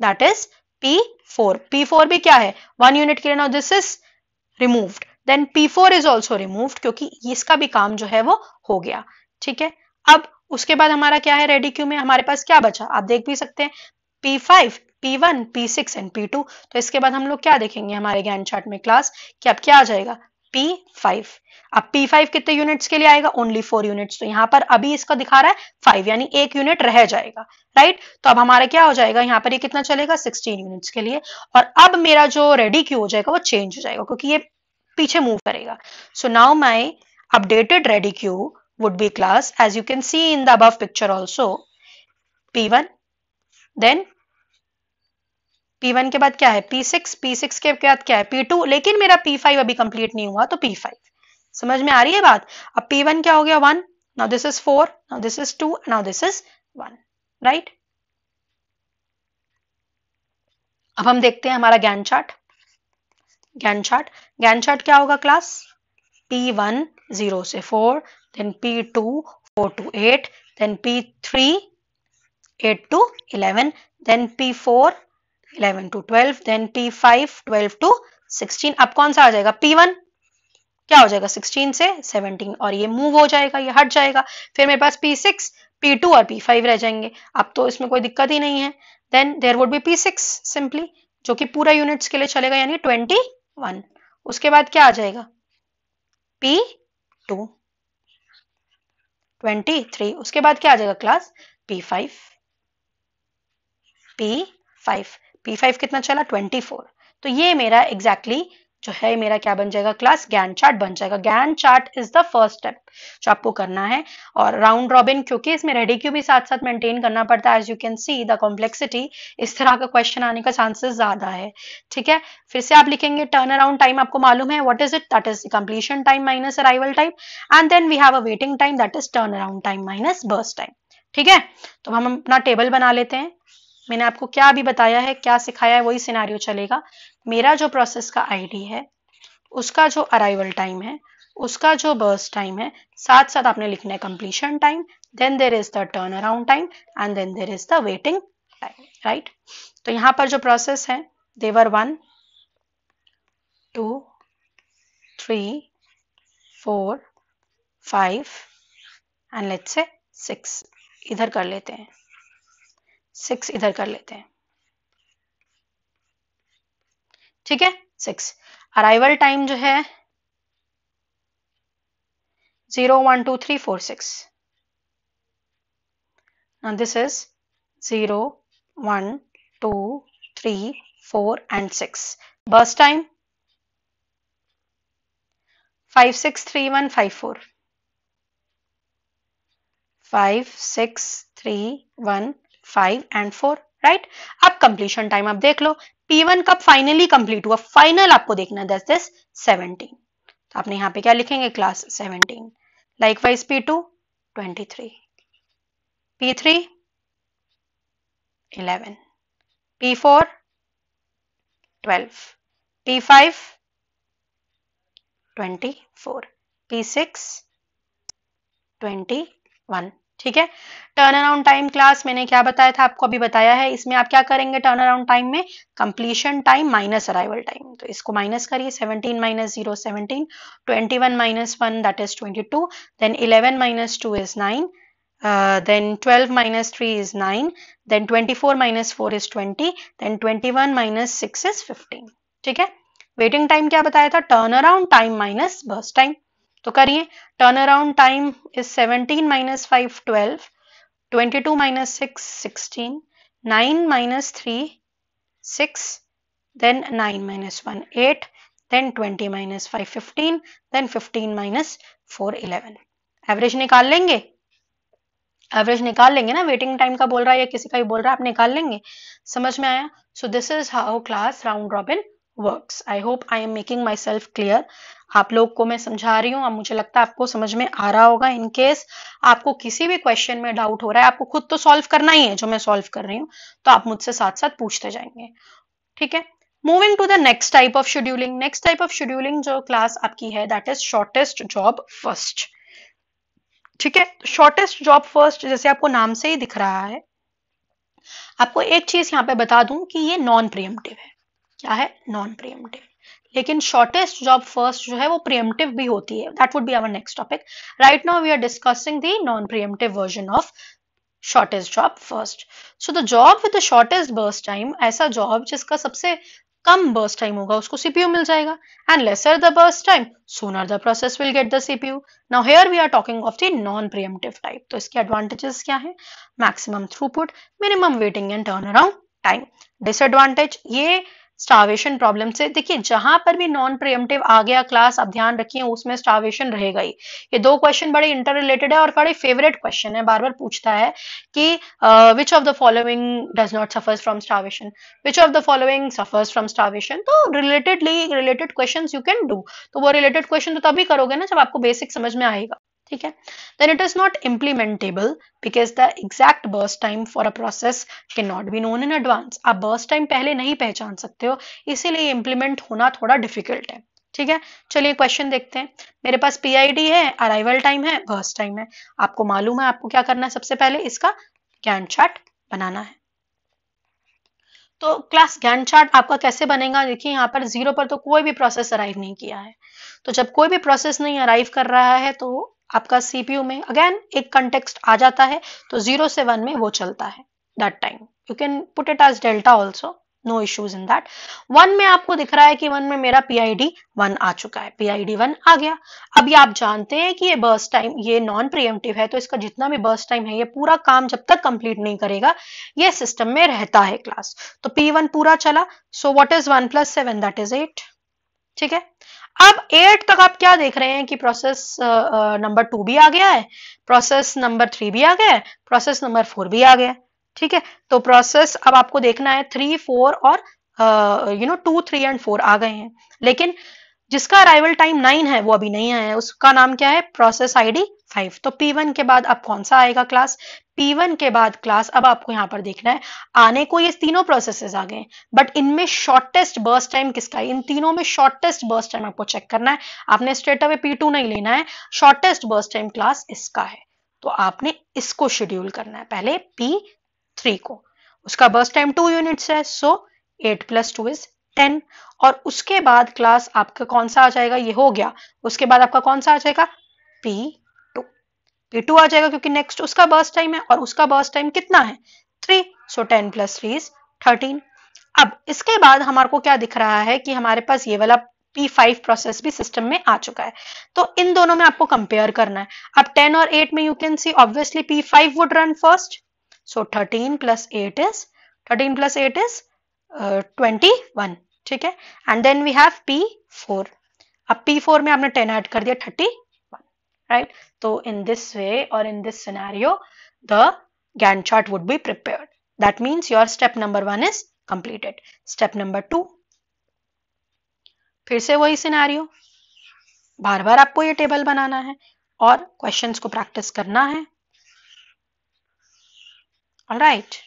that is P four P four भी क्या है वन यूनिट के now this is removed then P four is also remove क्योंकि इसका भी काम जो है वो हो गया ठीक है अब उसके बाद हमारा क्या है रेडी क्यू में हमारे पास क्या बचा आप देख भी सकते हैं P five P one P six and P two तो इसके बाद हम लोग क्या देखेंगे हमारे ज्ञान चार्ट में क्लास कि अब क्या आ जाएगा P5 अब P5 कितने यूनिट्स के लिए आएगा ओनली फोर यूनिट्स तो यहाँ पर अभी इसका दिखा रहा है फाइव यानी एक यूनिट रह जाएगा राइट तो अब हमारा क्या हो जाएगा यहाँ पर ये यह कितना चलेगा सिक्सटीन यूनिट्स के लिए और अब मेरा जो रेडी क्यू हो जाएगा वो चेंज हो जाएगा क्योंकि ये पीछे मूव करेगा so now my updated ready queue would be class as you can see in the above picture also P1 then P1 के बाद क्या है P6 P6 के बाद क्या है P2 लेकिन मेरा P5 अभी कंप्लीट नहीं हुआ तो P5 समझ में आ रही है बात अब P1 क्या हो गया one now this is four now this is two now this is one right अब हम देखते हैं हमारा ज्ञान चार्ट ज्ञान चार्ट ज्ञान चार्ट क्या होगा क्लास P1 जीरो से four then P2 4 to 8, then P3 8 to 11, then P4 11 to 12, then P5 12 to 16. अब कौन सा आ जाएगा P1 क्या हो जाएगा 16 से 17 और ये मूव हो जाएगा ये हट जाएगा फिर मेरे पास P6, P2 और P5 रह जाएंगे अब तो इसमें कोई दिक्कत ही नहीं है then there would be P6 simply जो कि पूरा यूनिट्स के लिए चलेगा यानी 21 उसके बाद क्या आ जाएगा P2 ट्वेंटी थ्री उसके बाद क्या आ जाएगा class P five P five P five कितना चला ट्वेंटी फोर तो ये मेरा एग्जैक्टली exactly जो है मेरा क्या बन जाएगा क्लास गैन चार्ट बन जाएगा Gantt chart is the first step जो आपको करना है और राउंड रॉबिन क्योंकि इसमें रेडी क्यू भी साथ साथ मेंटेन करना पड़ता है as you can see the complexity इस तरह का क्वेश्चन आने का चांसेस ज्यादा है ठीक है फिर से आप लिखेंगे टर्न अराउंड टाइम आपको मालूम है what is it that is completion time minus arrival time and then we have a waiting time that is turn around time minus burst time ठीक है तो हम अपना टेबल बना लेते हैं मैंने आपको क्या अभी बताया है क्या सिखाया है वही सिनारियो चलेगा मेरा जो प्रोसेस का आईडी है उसका जो अराइवल टाइम है उसका जो बर्स टाइम है साथ साथ आपने लिखना है completion time then there is the turn around time and then there is the waiting time right तो यहां पर जो प्रोसेस है they're one two three four five and let's six इधर कर लेते हैं सिक्स इधर कर लेते हैं ठीक है सिक्स अराइवल टाइम जो है zero one two three four six this is zero one two three four and six burst time five six three one five four five six three one five and four right अब completion time आप देख लो P one कब finally complete हुआ final आपको देखना है दस दस सेवनटीन तो आपने यहां पे क्या लिखेंगे class seventeen likewise P two twenty three P three eleven P four twelve P five twenty four P six twenty one ठीक है टर्न अराउंड टाइम क्लास मैंने क्या बताया था आपको अभी बताया है इसमें आप क्या करेंगे टर्न अराउंड टाइम में completion time minus arrival time तो इसको माइनस करिए 17 minus zero seventeen twenty one minus one that is twenty two then eleven minus two is nine then 12 minus 3 is 9 uh, then 24 minus 4 is 20 then 21 minus 6 is 15 ठीक है waiting time क्या बताया था turn around time minus burst time तो करिए turn around time is 17 minus five twelve twenty two minus six sixteen nine minus three six then nine minus one eight then 20 minus five fifteen then 15 minus four eleven average निकाल लेंगे average निकाल लेंगे ना waiting time का बोल रहा है या किसी का भी बोल रहा है आप निकाल लेंगे समझ में आया so this is how class round robin works I hope I am making myself clear आप लोग को मैं समझा रही हूँ अब मुझे लगता है आपको समझ में आ रहा होगा इन केस आपको किसी भी क्वेश्चन में डाउट हो रहा है आपको खुद तो सॉल्व करना ही है जो मैं सॉल्व कर रही हूँ तो आप मुझसे साथ साथ पूछते जाएंगे ठीक है moving to the next type of scheduling next type of scheduling जो क्लास आपकी है that is shortest job first ठीक है शॉर्टेस्ट जॉब फर्स्ट जैसे आपको नाम से ही दिख रहा है आपको एक चीज यहाँ पे बता दूं कि ये नॉन प्रियमटिव है क्या है नॉन प्रियमटिव लेकिन शॉर्टेस्ट जॉब फर्स्ट जो है वो प्रियमटिव भी होती है that would be our next topic right now we are discussing the non preemptive version of shortest job first so the job with shortest burst time ऐसा job जिसका सबसे कम burst time होगा उसको सीपीयू मिल जाएगा and lesser the burst time sooner the process will get the CPU now here we are talking of the non preemptive type तो इसके advantages क्या है maximum throughput minimum waiting and turn around time disadvantage ये starvation problem से देखिए जहां पर भी नॉन प्रियमटिव आ गया क्लास अब ध्यान रखिए उसमें स्टावेशन रहेगा ही ये दो क्वेश्चन बड़े इंटर रिलेटेड है और बड़े फेवरेट क्वेश्चन है बार बार पूछता है कि which of the following does not suffers from starvation which of the following suffers from starvation तो relatedly related question you can do तो वो रिलेटेड क्वेश्चन तो तभी करोगे ना जब आपको बेसिक समझ में आएगा ठीक है then it is not implementable because the exact burst time for a process can not be known in advance आप बर्स टाइम पहले नहीं पहचान सकते हो इसीलिए इम्प्लीमेंट होना थोड़ा डिफिकल्ट है ठीक है चलिए क्वेश्चन देखते हैं मेरे पास पीआईडी है अराइवल टाइम है बर्स टाइम है आपको मालूम है आपको क्या करना है सबसे पहले इसका गैंड चार्ट बनाना है तो क्लास ज्ञान चार्ट आपका कैसे बनेगा देखिए यहाँ पर जीरो पर तो कोई भी प्रोसेस अराइव नहीं किया है तो जब कोई भी प्रोसेस नहीं अराइव कर रहा है तो आपका सीपीयू में अगेन एक कंटेक्स्ट आ जाता है तो जीरो से वन में वो चलता है that time you can put it as delta also no issues in that one में आपको दिख रहा है कि वन में मेरा पीआईडी वन आ चुका है पीआईडी वन आ गया अभी आप जानते हैं कि ये बर्स टाइम ये नॉन प्रियमटिव है तो इसका जितना भी बर्स टाइम है ये पूरा काम जब तक कंप्लीट नहीं करेगा ये सिस्टम में रहता है क्लास तो पी वन पूरा चला so what is one plus seven that is eight ठीक है अब एट तक आप क्या देख रहे हैं कि प्रोसेस नंबर टू भी आ गया है प्रोसेस नंबर थ्री भी आ गया है प्रोसेस नंबर फोर भी आ गया ठीक है तो प्रोसेस अब आपको देखना है थ्री फोर और you know two three and four आ गए हैं लेकिन जिसका अराइवल टाइम नाइन है वो अभी नहीं आया है उसका नाम क्या है प्रोसेस आईडी फाइव तो पी वन के बाद अब कौन सा आएगा क्लास पी वन के बाद क्लास अब आपको यहां पर देखना है आने को ये तीनों प्रोसेसेस आ गए बट इनमें शॉर्टेस्ट बर्स टाइम किसका है इन तीनों में शॉर्टेस्ट बर्स टाइम आपको चेक करना है आपने स्ट्रेट अवे टू नहीं लेना है शॉर्टेस्ट बर्स टाइम क्लास इसका है तो आपने इसको शेड्यूल करना है पहले थ्री को उसका बर्स टाइम टू यूनिट्स है so eight plus two is ten और उसके बाद क्लास आपका कौन सा आ जाएगा ये हो गया उसके बाद आपका कौन सा आ जाएगा पी टू पी टू आ जाएगा क्योंकि नेक्स्ट उसका बर्स टाइम है और उसका बर्स टाइम कितना है three so ten plus three is thirteen अब इसके बाद हमारे को क्या दिख रहा है कि हमारे पास ये वाला P5 प्रोसेस भी सिस्टम में आ चुका है तो इन दोनों में आपको कंपेयर करना है अब 10 और 8 में you can see obviously P5 would run first so 13 plus 8 is 13 plus 8 is twenty uh, one ठीक है and then we have P four अब पी फोर में आपने टेन ऐड कर दिया थर्टी वन राइट तो इन दिस वे और in this scenario the Gantt chart would be prepare that means your step number one is completed step number two फिर से वही सिनेरियो बार बार आपको ये टेबल बनाना है और क्वेश्चंस को प्रैक्टिस करना है ऑलराइट right.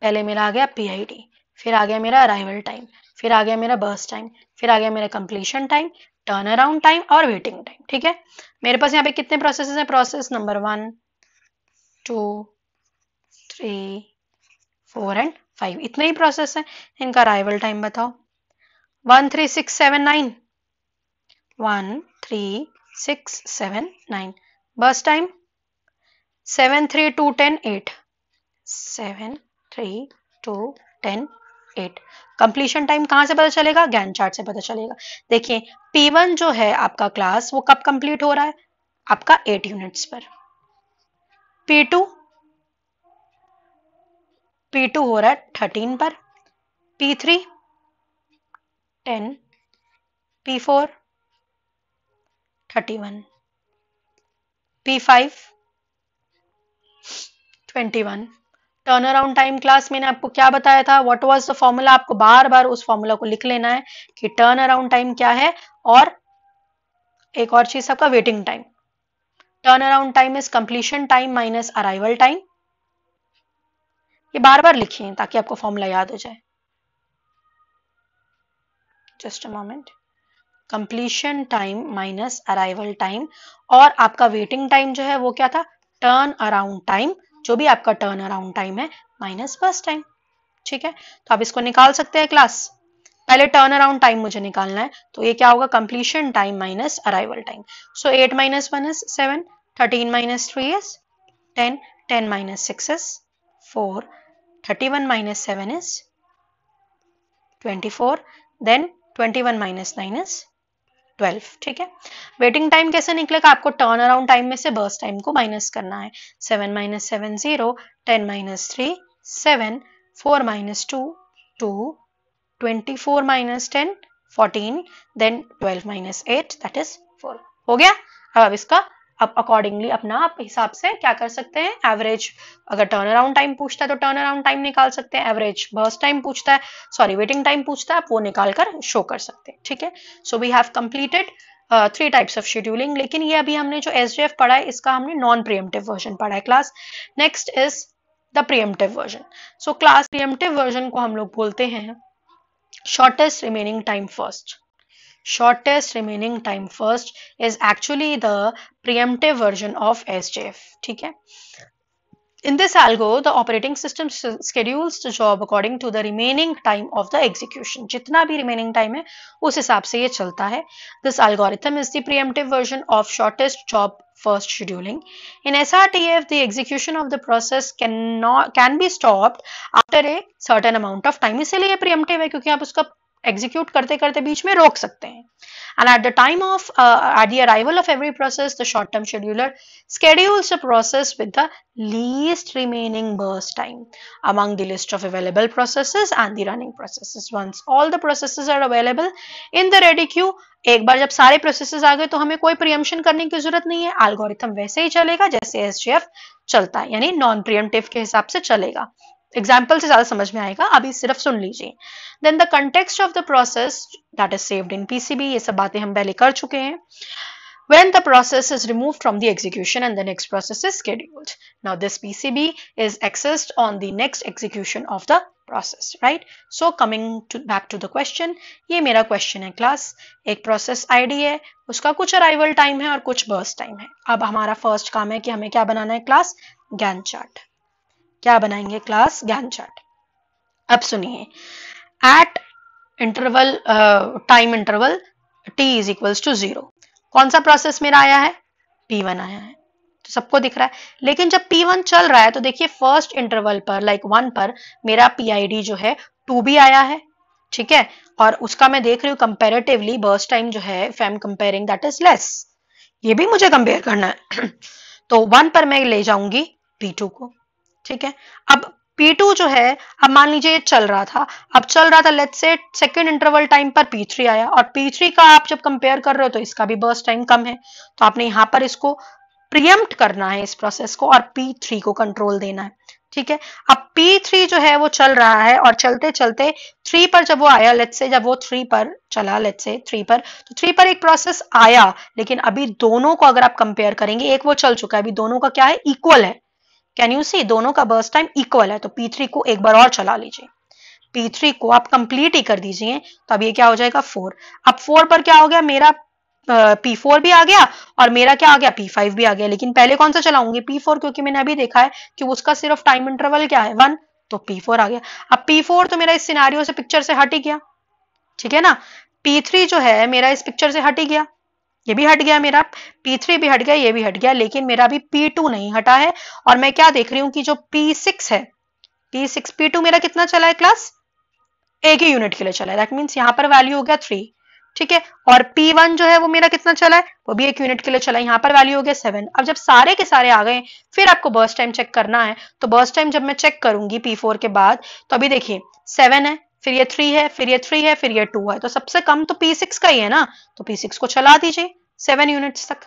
पहले मेरा आ गया पीआईडी फिर आ गया मेरा अराइवल टाइम फिर आ गया मेरा बर्स टाइम फिर आ गया मेरा completion time turn around time और वेटिंग टाइम ठीक है मेरे पास यहाँ पे कितने प्रोसेस हैं process number one two three four and five इतने ही प्रोसेस हैं इनका अराइवल टाइम बताओ one three six seven nine one three six seven nine burst time seven three two ten eight seven three two ten eight completion time कहां से पता चलेगा gain chart से पता चलेगा देखिए पी वन जो है आपका क्लास वो कब कंप्लीट हो रहा है आपका एट यूनिट्स पर पी टू पी टू हो रहा है थर्टीन पर P three ten P four thirty one P five twenty one turn around time class मैंने आपको क्या बताया था व्हाट वाज द फॉर्मूला आपको बार बार उस फॉर्मूला को लिख लेना है कि टर्न अराउंड टाइम क्या है और एक और चीज आपका waiting time turn around time is completion time minus arrival time ये बार बार लिखिए ताकि आपको फॉर्मूला याद हो जाए just a moment completion time minus arrival time और आपका वेटिंग टाइम जो है वो क्या था टर्न अराउंड टाइम जो भी आपका टर्न अराउंड टाइम है माइनस फर्स्ट टाइम ठीक है तो आप इसको निकाल सकते हैं क्लास पहले टर्न अराउंड टाइम मुझे निकालना है तो ये क्या होगा completion time minus arrival time so eight minus one is seven thirteen minus three is ten ten minus six is four thirty one minus seven is twenty four then twenty one minus nine is twelve ठीक है waiting time कैसे निकलेगा आपको turn around time में से बर्स time को minus करना है seven minus seven zero ten minus three seven four minus two two twenty four minus ten fourteen then twelve minus eight that is four हो गया अब इसका आप अकॉर्डिंगली अपना आप हिसाब से क्या कर सकते हैं एवरेज अगर टर्न अराउंड टाइम पूछता है तो टर्न अराउंड टाइम निकाल सकते हैं एवरेज बर्स टाइम पूछता है सॉरी वेटिंग टाइम पूछता है आप वो निकाल कर शो कर सकते हैं ठीक है so we have completed three types of scheduling लेकिन ये अभी हमने जो एस पढ़ा है इसका हमने नॉन प्रियमटिव वर्जन पढ़ा है class next is the preemptive version so class preemptive version को हम लोग बोलते हैं shortest remaining time first shortest remaining time first is actually the preemptive version of SJF. theek hai In this algo, the operating system schedules the job according to the remaining time of the execution. jitna bhi remaining time hai us hisab se ye chalta hai This algorithm is the preemptive version of shortest job first scheduling. In SRTF, the execution of the process cannot can be stopped after a certain amount of time. isliye preemptive hai kyunki aap uska execute करते करते बीच में रोक सकते हैं and at the time of at the arrival of every process the short term scheduler schedules process with the least remaining burst time among the list of available processes and the running processes once all the processes are available in the ready queue एक बार जब सारे process आ गए तो हमें कोई preemption करने की जरूरत नहीं है एल्गोरिथम वैसे ही चलेगा जैसे एस चलता है यानी नॉन प्रियमटिव के हिसाब से चलेगा एग्जाम्पल से ज्यादा समझ में आएगा अभी सिर्फ सुन लीजिए then the context of the process that is saved in PCB ये सब बातें हम पहले कर चुके हैं when the process is removed from the execution and the next process is scheduled. Now this PCB is accessed on the next execution of the process, right? So coming to, back to the question, ये मेरा question है class, एक process ID है, उसका कुछ arrival time है और कुछ burst time है. अब हमारा first काम है कि हमें क्या बनाना है class? Gantt chart. क्या बनाएंगे क्लास ज्ञान चार्ट अब सुनिए at interval time interval T is equals to zero कौन सा प्रोसेस मेरा आया है पी वन आया है तो सबको दिख रहा है लेकिन जब पी वन चल रहा है तो देखिए फर्स्ट इंटरवल पर लाइक like वन पर मेरा PID जो है टू भी आया है ठीक है और उसका मैं देख रही हूँ कंपेरेटिवली बर्स टाइम जो है from comparing that is less ये भी मुझे कंपेयर करना है तो वन पर मैं ले जाऊंगी P2 को ठीक है अब P2 जो है अब मान लीजिए ये चल रहा था अब चल रहा था लेट से सेकेंड इंटरवल टाइम पर P3 आया और P3 का आप जब कंपेयर कर रहे हो तो इसका भी बर्स्ट टाइम कम है तो आपने यहां पर इसको प्रियम्प्ट करना है इस प्रोसेस को और P3 को कंट्रोल देना है ठीक है अब P3 जो है वो चल रहा है और चलते चलते थ्री पर जब वो आया लेट से जब वो थ्री पर चला लेट से थ्री पर तो थ्री पर एक प्रोसेस आया लेकिन अभी दोनों को अगर आप कंपेयर करेंगे एक वो चल चुका है अभी दोनों का क्या है इक्वल है कैन यू सी दोनों का बर्स टाइम इक्वल है तो P3 को एक बार और चला लीजिए P3 को आप कंप्लीट ही कर दीजिए तो अब ये क्या हो जाएगा फोर अब फोर पर क्या हो गया मेरा P4 भी आ गया और मेरा क्या आ गया P5 भी आ गया लेकिन पहले कौन सा चलाऊंगी P4 क्योंकि मैंने अभी देखा है कि उसका सिर्फ टाइम इंटरवल क्या है वन तो P4 आ गया अब P4 तो मेरा इस सिनारियो से पिक्चर से हट ही गया ठीक है ना P3 जो है मेरा इस पिक्चर से हट ही गया ये भी हट गया मेरा P3 भी हट गया ये भी हट गया लेकिन मेरा अभी P2 नहीं हटा है और मैं क्या देख रही हूं कि जो P6 है P6 P2 मेरा कितना चला है क्लास एक ही यूनिट के लिए चला है दैट मीन्स यहां पर वैल्यू हो गया थ्री ठीक है और P1 जो है वो मेरा कितना चला है वो भी एक यूनिट के लिए चला है यहाँ पर वैल्यू हो गया सेवन अब जब सारे के सारे आ गए फिर आपको बर्स्ट टाइम चेक करना है तो बर्स्ट टाइम जब मैं चेक करूंगी P4 के बाद तो अभी देखिए सेवन है फिर ये थ्री है फिर ये थ्री है फिर ये टू है तो सबसे कम तो पी सिक्स का ही है ना तो पी सिक्स को चला दीजिए सेवन यूनिट्स तक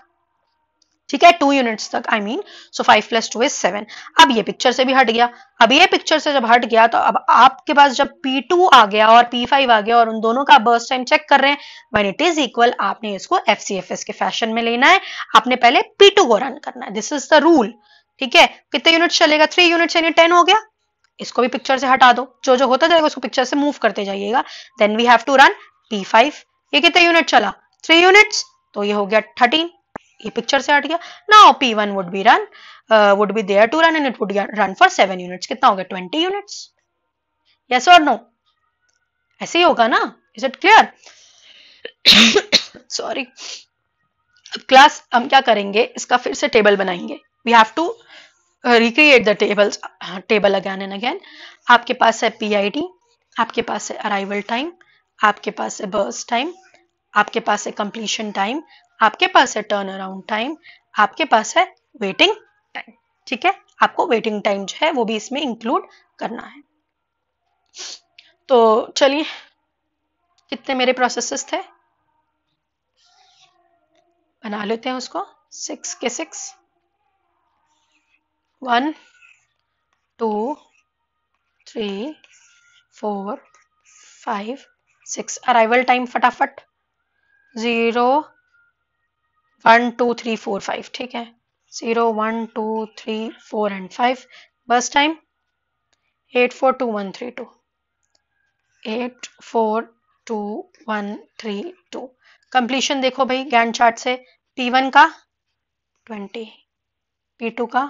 ठीक है टू यूनिट्स तक I mean so five plus two is seven अब ये पिक्चर से भी हट गया अब ये पिक्चर से जब हट गया तो अब आपके पास जब पी टू आ गया और पी फाइव आ गया और उन दोनों का बर्स्ट टाइम चेक कर रहे हैं वन इट इज इक्वल आपने इसको एफ सी एफ एस के फैशन में लेना है आपने पहले पी टू को रन करना है दिस इज द रूल ठीक है कितने यूनिट चलेगा थ्री यूनिट यानी टेन हो गया इसको भी पिक्चर से हटा दो जो जो होता जाएगा उसको पिक्चर से मूव करते जाइएगा then we have to run P five ये कितने यूनिट चला थ्री यूनिट्स तो ये हो गया थर्टीन ये पिक्चर से हट गया now P one would be run would be there to run and it would run for seven units कितना हो गया ट्वेंटी यूनिट्स यस और नो ऐसे ही होगा ना इज इट क्लियर सॉरी अब क्लास हम क्या करेंगे इसका फिर से टेबल बनाएंगे we have to recreate the table table again and again आपके पास है पीआईडी आपके पास है अराइवल टाइम आपके पास है बर्स टाइम आपके पास है कंप्लीशन टाइम आपके पास है टर्न अराउंड टाइम आपके पास है वेटिंग टाइम ठीक है आपको वेटिंग टाइम जो है वो भी इसमें इंक्लूड करना है तो चलिए कितने मेरे प्रोसेसेस थे बना लेते हैं उसको सिक्स के six one two three four five six arrival time फटाफट zero one two three four five ठीक है zero one two three four and five burst time eight four two one three two eight four two one three two completion देखो भाई Gantt chart से P one का twenty P two का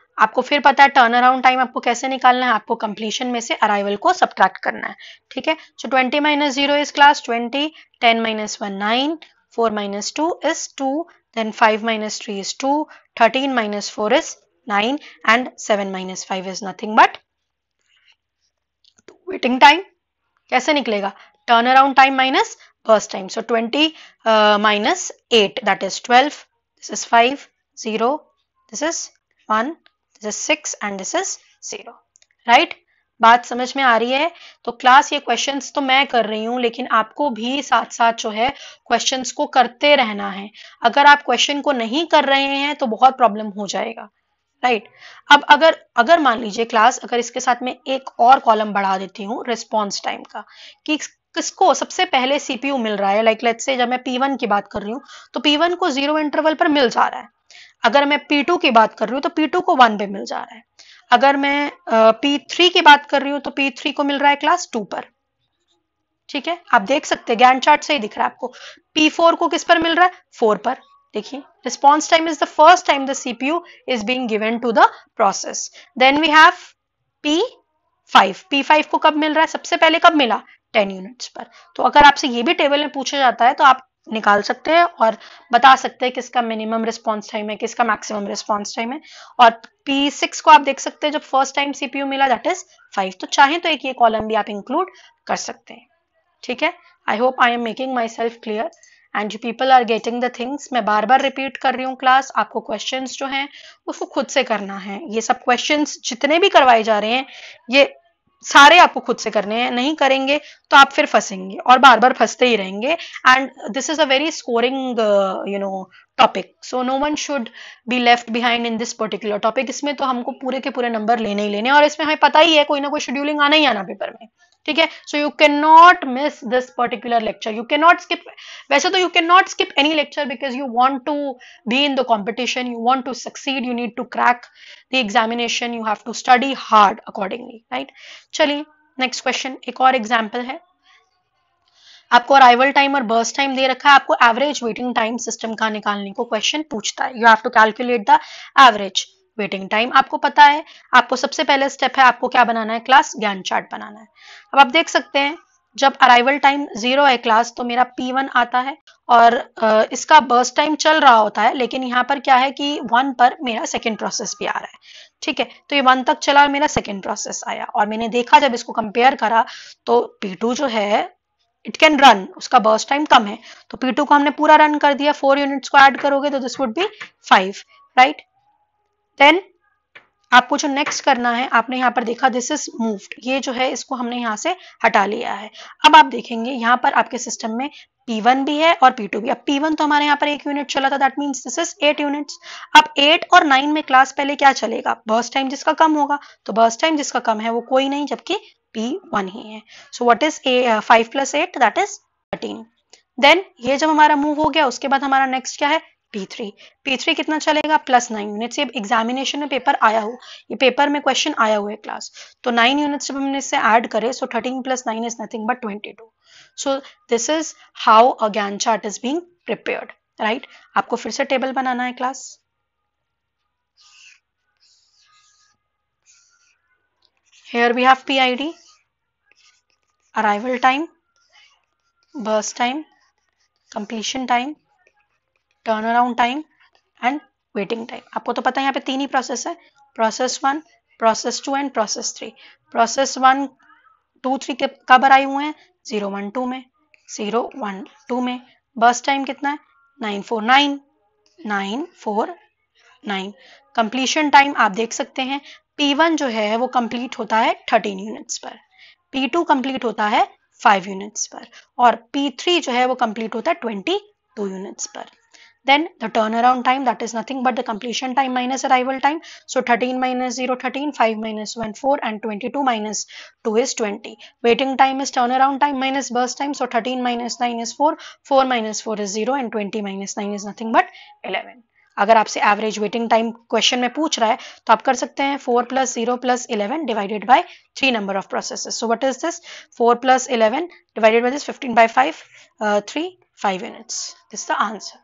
आपको फिर पता है टर्न अराउंड टाइम आपको कैसे निकालना है आपको कंप्लीशन में से अराइवल को सब्ट्रैक्ट करना है ठीक है so twenty minus zero is class twenty ten minus one nine four minus two is two then five minus three is two thirteen minus four is nine and seven minus five is nothing but waiting time कैसे निकलेगा turn around time minus burst time so twenty minus eight that is twelve this is five zero this is one this is six and this is zero right बात समझ में आ रही है तो class ये questions तो मैं कर रही हूँ लेकिन आपको भी साथ साथ जो है क्वेश्चंस को करते रहना है अगर आप क्वेश्चन को नहीं कर रहे हैं तो बहुत प्रॉब्लम हो जाएगा राइट अब अगर अगर मान लीजिए क्लास अगर इसके साथ में एक और कॉलम बढ़ा देती हूँ रिस्पॉन्स टाइम का कि किसको सबसे पहले सीपीयू मिल रहा है लाइक like, लेट्स से जब मैं पी की बात कर रही हूँ तो पी को जीरो इंटरवल पर मिल जा रहा है अगर मैं P2 की बात कर रही हूँ तो P2 को वन पे मिल जा रहा है अगर मैं P3 की बात कर रही हूँ तो P3 को मिल रहा है क्लास टू पर ठीक है आप देख सकते हैं चार्ट से ही दिख रहा है आपको P4 को किस पर मिल रहा है फोर पर देखिए response time is the first time is CPU given to the process then we have P five P five को कब मिल रहा है सबसे पहले कब मिला 10 यूनिट्स पर तो अगर आपसे ये भी टेबल में पूछा जाता है तो आप निकाल सकते हैं और बता सकते हैं किसका मिनिमम रिस्पांस टाइम है किसका मैक्सिमम रिस्पांस टाइम है और P6 को आप देख सकते हैं जब फर्स्ट टाइम सीपीयू मिला दैट इज फाइव तो चाहे तो एक ये कॉलम भी आप इंक्लूड कर सकते हैं ठीक है I hope I am making myself clear and you people are getting the things मैं बार बार रिपीट कर रही हूँ क्लास आपको क्वेश्चन जो है उसको खुद से करना है ये सब क्वेश्चन जितने भी करवाए जा रहे हैं ये सारे आपको खुद से करने हैं नहीं करेंगे तो आप फिर फंसेंगे और बार बार फंसते ही रहेंगे and this is a very scoring you know topic so no one should be left behind in this particular topic इसमें तो हमको पूरे के पूरे नंबर लेने ही लेने और इसमें हमें पता ही है कोई ना कोई शेड्यूलिंग आना ही आना पेपर में ठीक है so you can not miss this particular lecture you can not skip वैसे तो you can not skip any lecture because you want to be in the competition you want to succeed you need to crack the examination you have to study hard accordingly right चलिए next question एक और example है आपको arrival time और burst time दे रखा है आपको average waiting time system का निकालने को क्वेश्चन पूछता है you have to calculate the average waiting time आपको पता है आपको सबसे पहले स्टेप है आपको क्या बनाना है क्लास ज्ञान चार्ट बनाना है अब आप देख सकते हैं जब अराइवल टाइम जीरो है क्लास तो मेरा P1 आता है और इसका बर्स टाइम चल रहा होता है लेकिन यहाँ पर क्या है कि वन पर मेरा सेकेंड प्रोसेस भी आ रहा है ठीक है तो ये वन तक चला और मेरा सेकेंड प्रोसेस आया और मैंने देखा जब इसको कंपेयर करा तो P2 जो है इट कैन रन उसका बर्स टाइम कम है तो P2 को हमने पूरा रन कर दिया फोर यूनिट्स को एड करोगे तो this would be five right then आपको जो नेक्स्ट करना है आपने यहाँ पर देखा दिस इज मूव्ड ये जो है इसको हमने यहाँ से हटा लिया है अब आप देखेंगे यहाँ पर आपके सिस्टम में P1 भी है और P2 भी अब P1 तो हमारे यहाँ पर एक यूनिट चला था that means this is eight units अब एट और नाइन में क्लास पहले क्या चलेगा बर्स टाइम जिसका कम होगा तो बर्स टाइम जिसका कम है वो कोई नहीं जबकि पी ही है so what is a five plus eight that is thirteen then ये जब हमारा मूव हो गया उसके बाद हमारा नेक्स्ट क्या है पी थ्री पी थ्री कितना चलेगा प्लस नाइन यूनिट से एग्जामिनेशन में पेपर आया हो ये पेपर में क्वेश्चन आया हुआ है क्लास तो नाइन यूनिट्स जब हमने इससे ऐड करे so thirteen plus nine is nothing but twenty two so this is how a ज्ञान chart is being prepared right आपको फिर से टेबल बनाना है class here we have PID, arrival time, burst time, completion time, turn around time and waiting time आपको तो पता है यहाँ पे तीन ही प्रोसेस है process one process two and process three process one two three कब आए हुए हैं जीरो वन टू में जीरो वन टू में बस टाइम कितना है nine four nine nine four nine completion time आप देख सकते हैं पी वन जो है वो कंप्लीट होता है थर्टीन यूनिट्स पर पी टू कंप्लीट होता है फाइव यूनिट्स पर और पी थ्री जो है वो कंप्लीट होता है ट्वेंटी टू यूनिट्स पर Then the turnaround time that is nothing but the completion time minus arrival time. So 13 minus 0 13, 5 minus 1 4 and 22 minus 2 is 20. Waiting time is turnaround time minus burst time. So 13 minus 9 is 4, 4 minus 4 is 0 and 20 minus 9 is nothing but 11. अगर आपसे average waiting time question में पूछ रहा है तो आप कर सकते हैं 4 plus plus zero plus eleven divided by three number of process so what is this four plus eleven divided by this fifteen by five three five units this the answer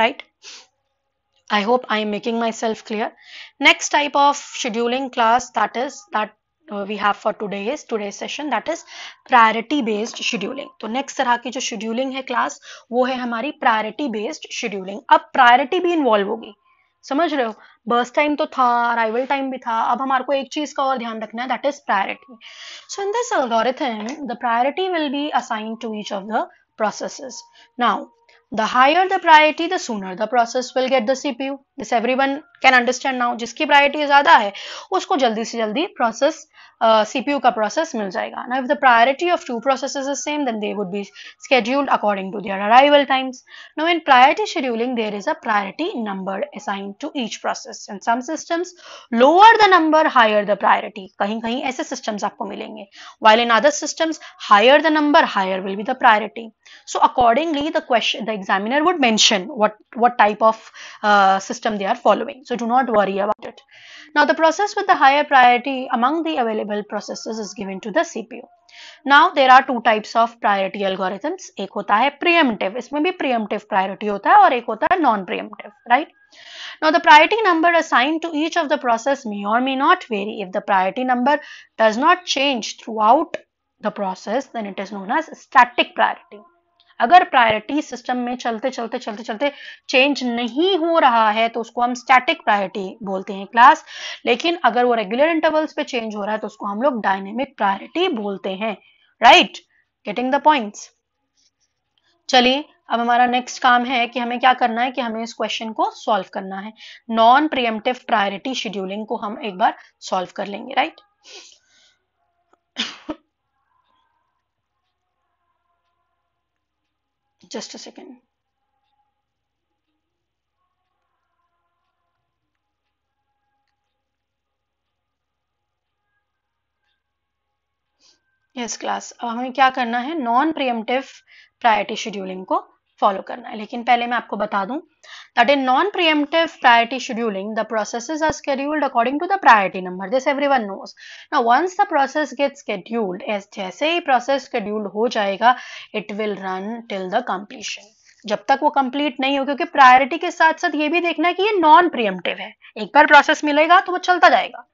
right i hope i am making myself clear next type of scheduling class that is that we have for today is today session that is priority based scheduling तो next तरह की जो scheduling है class वो है हमारी priority based scheduling अब priority भी इन्वॉल्व होगी समझ रहे हो बर्थ टाइम तो था अराइवल टाइम भी था अब हमारे को एक चीज का और ध्यान रखना है that is priority so in this algorithm the priority will be assigned to each of the processes now the higher the priority the sooner the process will get the cpu this everyone can understand now jiski priority zyada hai usko jaldi se jaldi process uh, cpu ka process mil jayega now if the priority of two processes is same then they would be scheduled according to their arrival times now in priority scheduling there is a priority number assigned to each process in some systems lower the number higher the priority kahin kahin aise systems aapko milenge while in other systems higher the number higher will be the priority so accordingly, the question, the examiner would mention what, what type of uh, system they are following. So do not worry about it. Now the process with the higher priority among the available processes is given to the CPU. Now there are two types of priority algorithms. एक होता है preemptive, इसमें भी preemptive priority होता है और एक होता है non-preemptive, right? Now the priority number assigned to each of the process may or may not vary. If the priority number does not change throughout the process, then it is known as static priority. अगर priority system में चलते चलते चलते चलते change नहीं हो रहा है तो उसको हम स्टैटिक प्रायोरिटी बोलते हैं क्लास लेकिन अगर वो रेगुलर इंटरवल्स पे चेंज हो रहा है तो उसको हम लोग डायनेमिक प्रायोरिटी बोलते हैं राइट गेटिंग द पॉइंट्स चलिए अब हमारा नेक्स्ट काम है कि हमें क्या करना है कि हमें इस क्वेश्चन को सॉल्व करना है नॉन प्रियमटिव प्रायोरिटी शेड्यूलिंग को हम एक बार सॉल्व कर लेंगे right right? Just a second. Yes class अब हमें क्या करना है नॉन प्रियमटिव प्रायोरिटी शेड्यूलिंग को फॉलो करना है लेकिन पहले मैं आपको बता दूं that in non preemptive priority scheduling the process are scheduled according to the priority number this one knows ना once the process get scheduled जैसे ही प्रोसेस स्केड्यूल्ड हो जाएगा it will run till the completion जब तक वो complete नहीं हो क्योंकि प्रायोरिटी के साथ साथ ये भी देखना है कि ये नॉन प्रियमटिव है एक बार प्रोसेस मिलेगा तो वो चलता जाएगा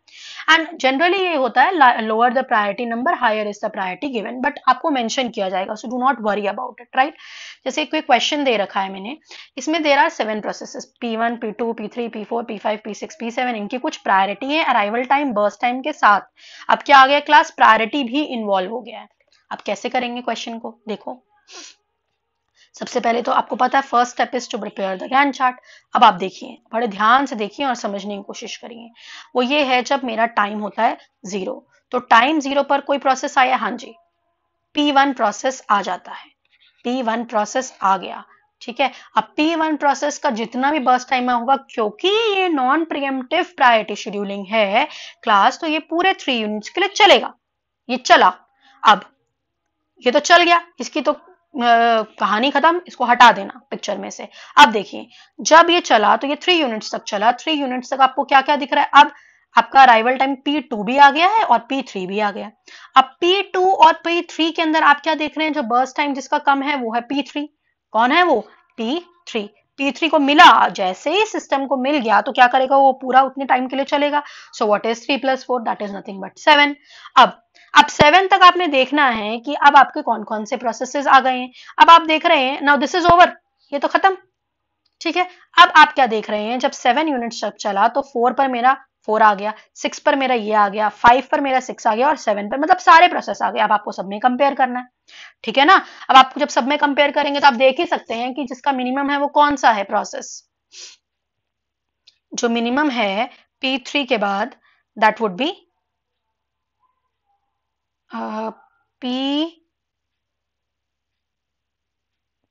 एंड जनरली ये होता है lower the priority number higher is the priority given but आपको मेंशन किया जाएगा so do not worry about it right जैसे कोई क्वेश्चन दे रखा है मैंने इसमें there are seven process P one P two P three P four P five P six P seven इनकी कुछ प्रायोरिटी है अराइवल टाइम बर्स टाइम के साथ अब क्या आ गया क्लास प्रायोरिटी भी इन्वॉल्व हो गया है आप कैसे करेंगे क्वेश्चन को देखो सबसे पहले तो आपको पता है first step is to prepare the Gantt chart अब आप देखिए बड़े ध्यान से देखिए और समझने की कोशिश करिए वो ये है जब मेरा टाइम होता है जीरो तो टाइम जीरो पर कोई प्रोसेस आया हाँ जी पी प्रोसेस आ जाता है पी प्रोसेस आ गया ठीक है अब P1 प्रोसेस का जितना भी बर्स्ट टाइम होगा क्योंकि ये नॉन प्रियमटिव प्रायोरिटी शेड्यूलिंग है क्लास तो ये पूरे थ्री यूनिट्स के लिए चलेगा ये चला अब ये तो चल गया इसकी तो कहानी खत्म इसको हटा देना पिक्चर में से अब देखिए जब ये चला तो ये थ्री यूनिट्स तक चला थ्री यूनिट्स तक आपको क्या क्या दिख रहा है अब आपका अराइवल टाइम P2 भी आ गया है और P3 भी आ गया अब P2 और P3 के अंदर आप क्या देख रहे हैं जो बर्स टाइम जिसका कम है वो है P3 कौन है वो P3 P3 को मिला जैसे ही सिस्टम को मिल गया तो क्या करेगा वो पूरा उतने टाइम के लिए चलेगा so what is three plus four that is nothing but seven अब अब सेवन तक आपने देखना है कि अब आपके कौन कौन से प्रोसेसेस आ गए हैं अब आप देख रहे हैं नाउ दिस इज ओवर ये तो खत्म ठीक है अब आप क्या देख रहे हैं जब सेवन यूनिट स्टेप चला तो फोर पर मेरा फोर आ गया सिक्स पर मेरा ये आ गया फाइव पर मेरा सिक्स आ गया और सेवन पर मतलब सारे प्रोसेस आ गए अब आपको सब में कंपेयर करना है ठीक है ना अब आपको जब सब में कंपेयर करेंगे तो आप देख ही सकते हैं कि जिसका मिनिमम है वो कौन सा है प्रोसेस जो मिनिमम है पी थ्री के बाद that would be P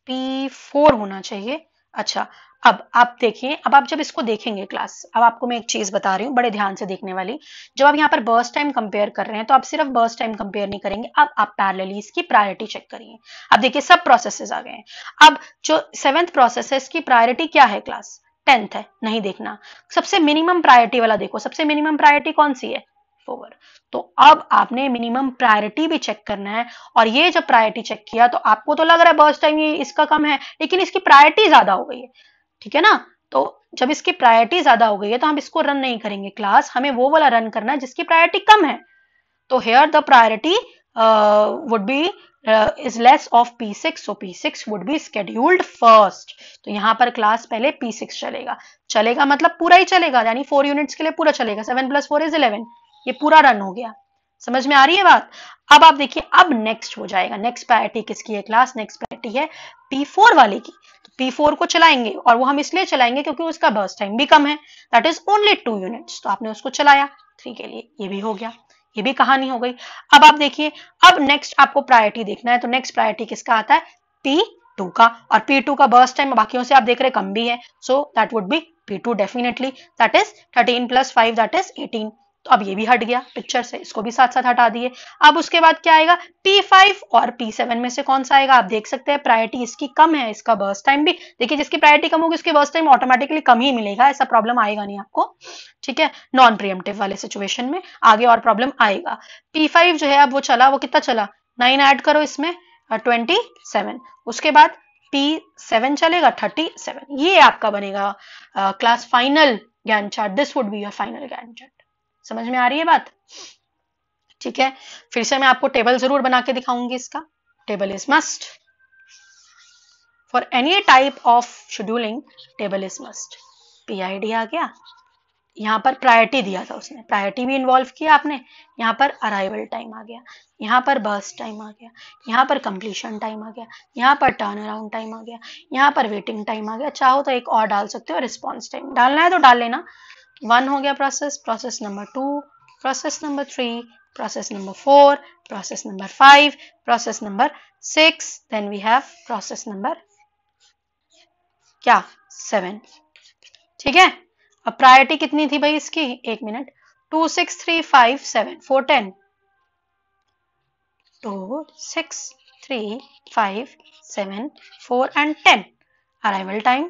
P four होना चाहिए अच्छा अब आप देखिए अब आप जब इसको देखेंगे क्लास अब आपको मैं एक चीज बता रही हूँ बड़े ध्यान से देखने वाली जब आप यहाँ पर बर्स टाइम कंपेयर कर रहे हैं तो आप सिर्फ बर्स टाइम कंपेयर नहीं करेंगे अब आप पैरेलली इसकी प्रायोरिटी चेक करिए अब देखिए सब प्रोसेसेस आ गए हैं अब जो सेवेंथ प्रोसेस है इसकी प्रायोरिटी क्या है क्लास टेंथ है नहीं देखना सबसे मिनिमम प्रायोरिटी वाला देखो सबसे मिनिमम प्रायोरिटी कौन सी है फोर तो अब आपने मिनिमम प्रायोरिटी भी चेक करना है और ये जब प्रायोरिटी चेक किया तो आपको तो लग रहा है बर्स्ट टाइम ये इसका कम है लेकिन इसकी प्रायोरिटी ज्यादा हो गई है ठीक है ना तो जब इसकी प्रायोरिटी ज्यादा हो गई है तो हम इसको रन नहीं करेंगे क्लास हमें वो वाला रन करना है जिसकी प्रायोरिटी कम है तो here the priority would be is less of six so six would be scheduled first तो यहाँ पर क्लास पहले पी सिक्स चलेगा चलेगा मतलब पूरा ही चलेगा यानी फोर यूनिट्स के लिए पूरा चलेगा seven plus four is eleven ये पूरा रन हो गया समझ में आ रही है बात अब आप देखिए अब नेक्स्ट हो जाएगा नेक्स्ट प्रायरिटी किसकी है क्लास नेक्स्ट प्रायरिटी है P4 वाले की तो P4 को चलाएंगे और वो हम इसलिए चलाएंगे क्योंकि उसका बर्स टाइम भी कम है that is only two units तो आपने उसको चलाया थ्री के लिए ये भी हो गया ये भी कहानी हो गई अब आप देखिए अब नेक्स्ट आपको प्रायोरिटी देखना है तो नेक्स्ट प्रायोरिटी किसका आता है पी का और पी का बर्स्ट टाइम बाकियों से आप देख रहे कम भी है so that would be P definitely that is thirteen plus five that is eighteen तो अब ये भी हट गया पिक्चर से इसको भी साथ साथ हटा दिए अब उसके बाद क्या आएगा P5 और P7 में से कौन सा आएगा आप देख सकते हैं प्रायोरिटी इसकी कम है इसका बर्स टाइम भी देखिए जिसकी प्रायोरिटी कम होगी उसकी बर्स टाइम ऑटोमेटिकली कम ही मिलेगा ऐसा प्रॉब्लम आएगा नहीं आपको ठीक है नॉन प्रियमटिव वाले सिचुएशन में आगे और प्रॉब्लम आएगा पी जो है अब वो चला वो कितना चला नाइन एड करो इसमें ट्वेंटी सेवन उसके बाद पी सेवन चलेगा थर्टी सेवन ये आपका बनेगा क्लास फाइनल ज्ञान chart this would be your final ज्ञान चार्ट समझ में आ रही है बात ठीक है फिर से मैं आपको टेबल जरूर बना के दिखाऊंगी इसका table is must for any type of scheduling table is must PID आ गया यहाँ पर प्रायोरिटी दिया था उसने प्रायोरिटी भी इन्वॉल्व किया आपने यहाँ पर अराइवल टाइम आ गया यहाँ पर बस टाइम आ गया यहाँ पर कंप्लीशन टाइम आ गया यहाँ पर टर्न अराउंड टाइम आ गया यहाँ पर वेटिंग टाइम आ गया चाहो अच्छा तो एक और डाल सकते हो रिस्पॉन्स टाइम डालना है तो डाल लेना वन हो गया process process number two process number three process number four process number five process number six then we have process number क्या सेवन ठीक है अब प्रायोरिटी कितनी थी भाई इसकी एक minute two six three five seven four ten two six three five seven four and ten arrival time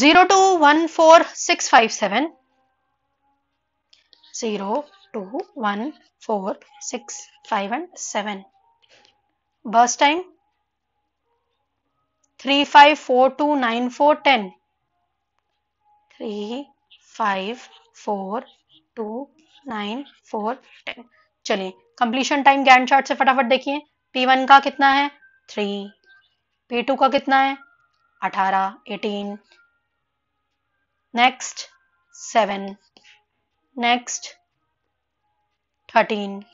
zero two one four six five seven zero two one four six five and seven बस time three five four two nine four ten three five four two nine four ten चलिए completion time Gantt chart से फटाफट देखिए P one का कितना है three P two का कितना है अठारह eighteen next 7 next 13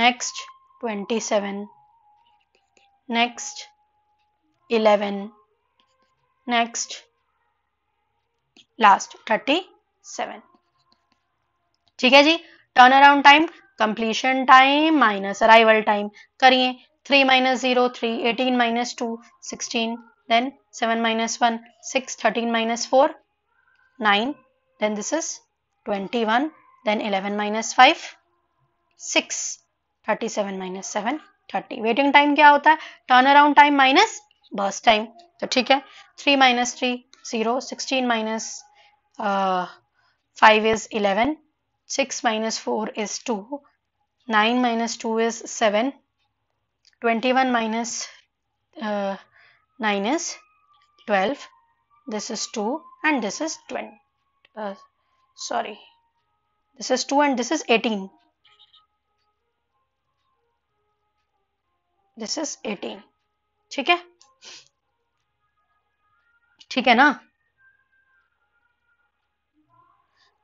next 27 next 11 next last 37 ठीक है जी turn around time completion time minus arrival time करिए 3 minus zero three eighteen minus two sixteen then 7 minus one six thirteen minus four 9 then this is 21 then 11 minus 5 6 37 minus 7 30 waiting time kya hota hai turnaround time minus burst time so theek 3 minus 3 0 16 uh, 5 is 11 6 minus 4 is 2 9 minus 2 is 7 21 uh, 9 is 12 this is 2 and this is 20 uh, sorry this is 2 and this is 18 this is 18 ठीक है ठीक है ना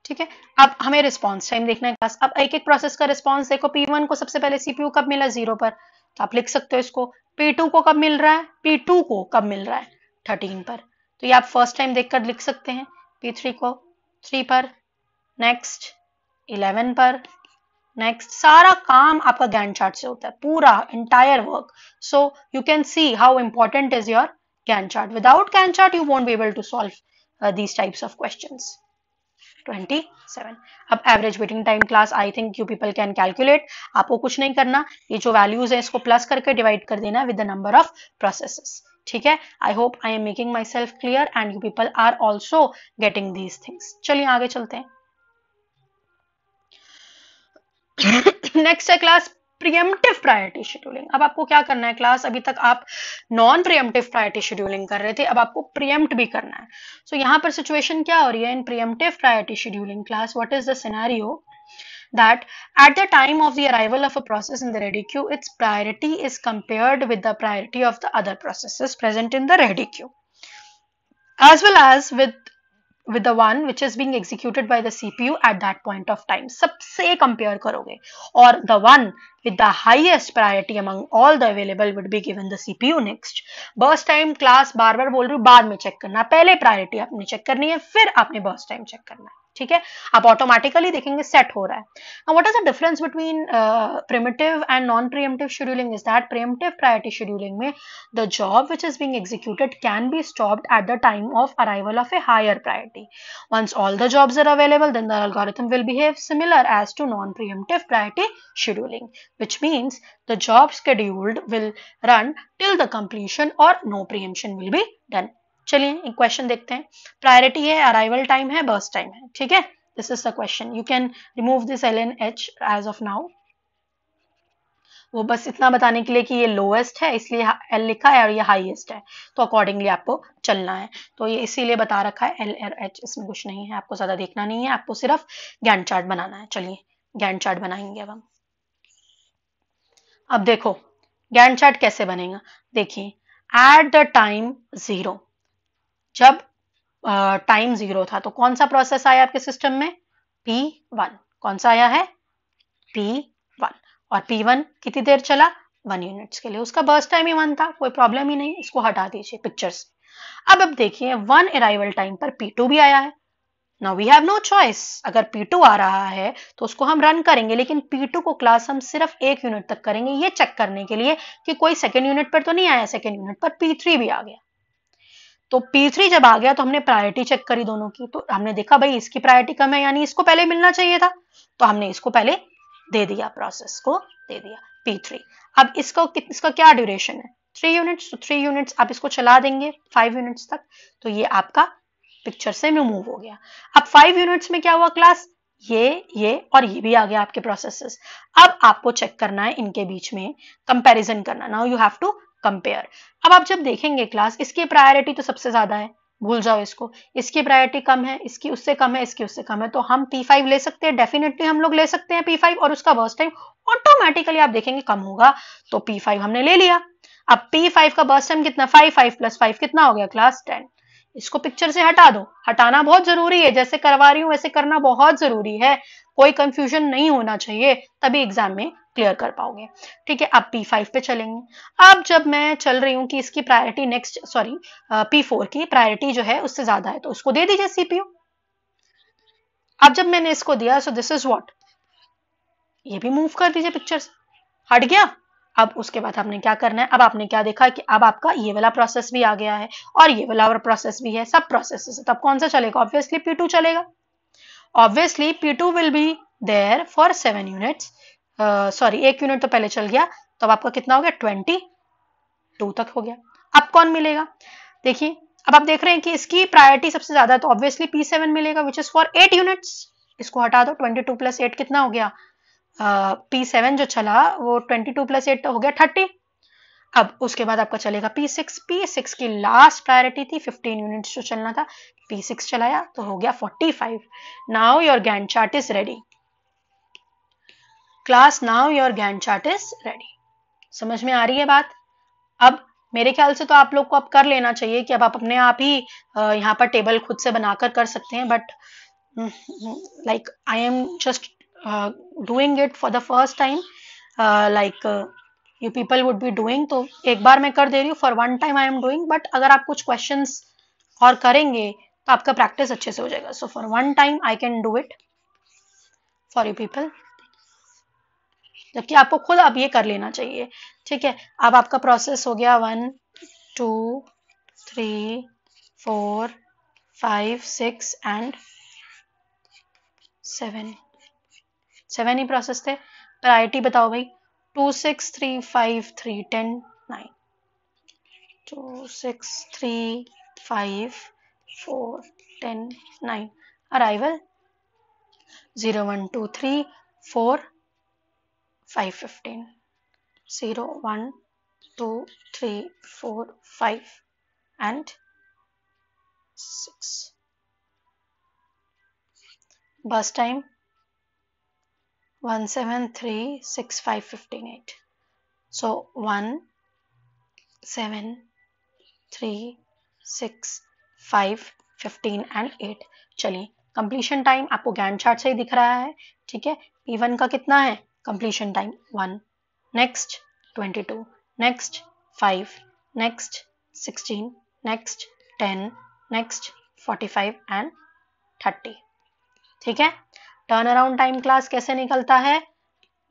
ठीक है अब हमें response time देखना है अब एक एक प्रोसेस का रिस्पांस देखो P1 को सबसे पहले सीपीयू कब मिला जीरो पर तो आप लिख सकते हो इसको P2 को कब मिल रहा है P2 को कब मिल रहा है 13 पर तो ये आप फर्स्ट टाइम देखकर लिख सकते हैं P3 को थ्री पर नेक्स्ट इलेवन पर नेक्स्ट सारा काम आपका गैन चार्ट से होता है पूरा entire work so you can see how important is your Gantt chart without Gantt chart you won't be able to solve these types of question 27 अब average waiting time class I think you people can calculate आपको कुछ नहीं करना ये जो values है इसको plus करके डिवाइड कर देना with the number of processes ठीक है I hope I am making myself clear and you people are also getting these things चलिए आगे चलते हैं नेक्स्ट है क्लास प्रियमटिव प्रायोरिटी शेड्यूलिंग अब आपको क्या करना है क्लास अभी तक आप नॉन प्रियमटिव प्रायोरिटी शेड्यूलिंग कर रहे थे अब आपको प्रियम्प्ट भी करना है सो so, यहां पर सिचुएशन क्या हो रही है in preemptive priority scheduling class what is the scenario that at the time of the arrival of a process in the ready queue, its priority is compared with the priority of the other processes present in the ready queue. As well as with with the one which is being executed by the CPU at that point of time. सबसे compare करोगे और the one with the highest priority among all the available would be given the CPU next. Burst time class बार बार बोल रही हूँ बाद में check करना पहले priority आपने check करनी है फिर आपने burst time check करना है ठीक है आप ऑटोमेटिकली देखेंगे सेट हो रहा है what is the difference between preemptive and non preemptive scheduling is that preemptive priority scheduling में the job which is being executed can be stopped at the time of arrival of a higher priority once all the jobs are available then the algorithm will behave similar as to non preemptive priority scheduling which means the job scheduled will run till the completion और no preemption will be done चलिए एक question देखते हैं priority है arrival time है burst time है ठीक है this is the question you can remove this L N H as of now वो बस इतना बताने के लिए कि ये लोएस्ट है इसलिए एल लिखा है और ये हाईएस्ट है तो अकॉर्डिंगली आपको चलना है तो ये इसीलिए बता रखा है एल एर एच इसमें कुछ नहीं है आपको ज्यादा देखना नहीं है आपको सिर्फ ज्ञान चार्ट बनाना है चलिए ज्ञान चार्ट बनाएंगे अब हम अब देखो ज्ञान चार्ट कैसे बनेगा देखिए एट द टाइम जीरो जब टाइम जीरो था तो कौन सा प्रोसेस आया आपके सिस्टम में पी वन कौन सा आया है पी वन और पी वन कितनी देर चला वन यूनिट्स के लिए उसका बर्स्ट टाइम ही वन था कोई प्रॉब्लम ही नहीं इसको हटा दीजिए पिक्चर्स अब अब देखिए वन अराइवल टाइम पर पी टू भी आया है now we have no choice अगर पी टू आ रहा है तो उसको हम रन करेंगे लेकिन पी टू को क्लास हम सिर्फ एक यूनिट तक करेंगे ये चेक करने के लिए कि कोई सेकेंड यूनिट पर तो नहीं आया सेकेंड यूनिट पर पी थ्री भी आ गया तो P3 जब आ गया तो हमने प्रायोरिटी चेक करी दोनों की तो हमने देखा भाई इसकी प्रायोरिटी कम है यानी इसको पहले मिलना चाहिए था तो हमने इसको पहले दे दिया प्रोसेस को दे दिया P3 अब इसको इसका क्या ड्यूरेशन है थ्री यूनिट्स तो थ्री यूनिट्स आप इसको चला देंगे फाइव यूनिट्स तक तो ये आपका पिक्चर से रिमूव हो गया अब फाइव यूनिट्स में क्या हुआ क्लास ये ये और ये भी आ गया आपके प्रोसेसेस अब आपको चेक करना है इनके बीच में कंपैरिजन करना now you have to compare अब आप जब देखेंगे क्लास इसकी प्रायोरिटी तो सबसे ज्यादा है भूल जाओ इसको इसकी प्रायोरिटी कम है इसकी उससे कम है इसकी उससे कम है तो हम P5 ले सकते हैं डेफिनेटली हम लोग ले सकते हैं P5 और उसका बर्स्ट टाइम ऑटोमेटिकली आप देखेंगे कम होगा तो P5 हमने ले लिया अब P5 का बर्स्ट टाइम कितना 5 5 प्लस 5 कितना हो गया क्लास 10 इसको पिक्चर से हटा दो हटाना बहुत जरूरी है जैसे करवा रही हूं वैसे करना बहुत जरूरी है कोई कंफ्यूजन नहीं होना चाहिए तभी एग्जाम में क्लियर कर पाओगे ठीक है आप P5 पे चलेंगे अब जब मैं चल रही हूँ कि इसकी प्रायोरिटी नेक्स्ट सॉरी P4 की प्रायोरिटी जो है उससे ज्यादा है तो उसको दे दीजिए सीपीयू अब जब मैंने इसको दिया सो दिस इज व्हाट ये भी मूव कर दीजिए पिक्चर हट गया अब उसके बाद आपने क्या करना है अब आपने क्या देखा कि अब आपका ये वाला प्रोसेस भी आ गया है और ये वाला और प्रोसेस भी है सब प्रोसेस तब कौन सा चलेगा ऑब्वियसली पी टू चलेगा obviously P two will be there for seven units sorry एक यूनिट तो पहले चल गया तो अब आपका कितना हो गया ट्वेंटी टू तक हो गया अब कौन मिलेगा देखिए अब आप देख रहे हैं कि इसकी प्रायोरिटी सबसे ज्यादा तो ऑब्वियसली पी सेवन मिलेगा which is for eight unit इसको हटा दो ट्वेंटी टू प्लस एट कितना हो गया पी सेवन जो चला वो ट्वेंटी टू प्लस एट हो गया थर्टी अब उसके बाद आपका चलेगा पी सिक्स पी सिक्स की लास्ट प्रायोरिटी थी फिफ्टीन यूनिट्स जो चलना था पी सिक्स चलाया तो हो गया forty five now your Gantt chart is ready class now your Gantt chart is ready समझ में आ रही है बात अब मेरे ख्याल से तो आप लोग को अब कर लेना चाहिए कि अब आप अपने आप ही यहाँ पर टेबल खुद से बनाकर कर सकते हैं but like I am just doing it for the first time like you people would be doing तो एक बार मैं कर दे रही हूँ for one time I am doing but अगर आप कुछ क्वेश्चन और करेंगे तो आपका प्रैक्टिस अच्छे से हो जाएगा so for one time I can do it for you people जबकि आपको खुद अब ये कर लेना चाहिए ठीक है अब आपका प्रोसेस हो गया one two three four five six and seven seven ही प्रोसेस थे पर टी बताओ भाई two six three five three ten nine two six three five four ten nine arrival zero one two three four five fifteen zero one two three four five and six bus time 1736558 so 1 7 3 6 5 15 and 8 चलिए completion time आपको Gantt chart से ही दिख रहा है ठीक है P one का कितना है completion time 1 next 22 next 5 next 16 next 10 next 45 and 30 ठीक है टर्न अराउंड टाइम क्लास कैसे निकलता है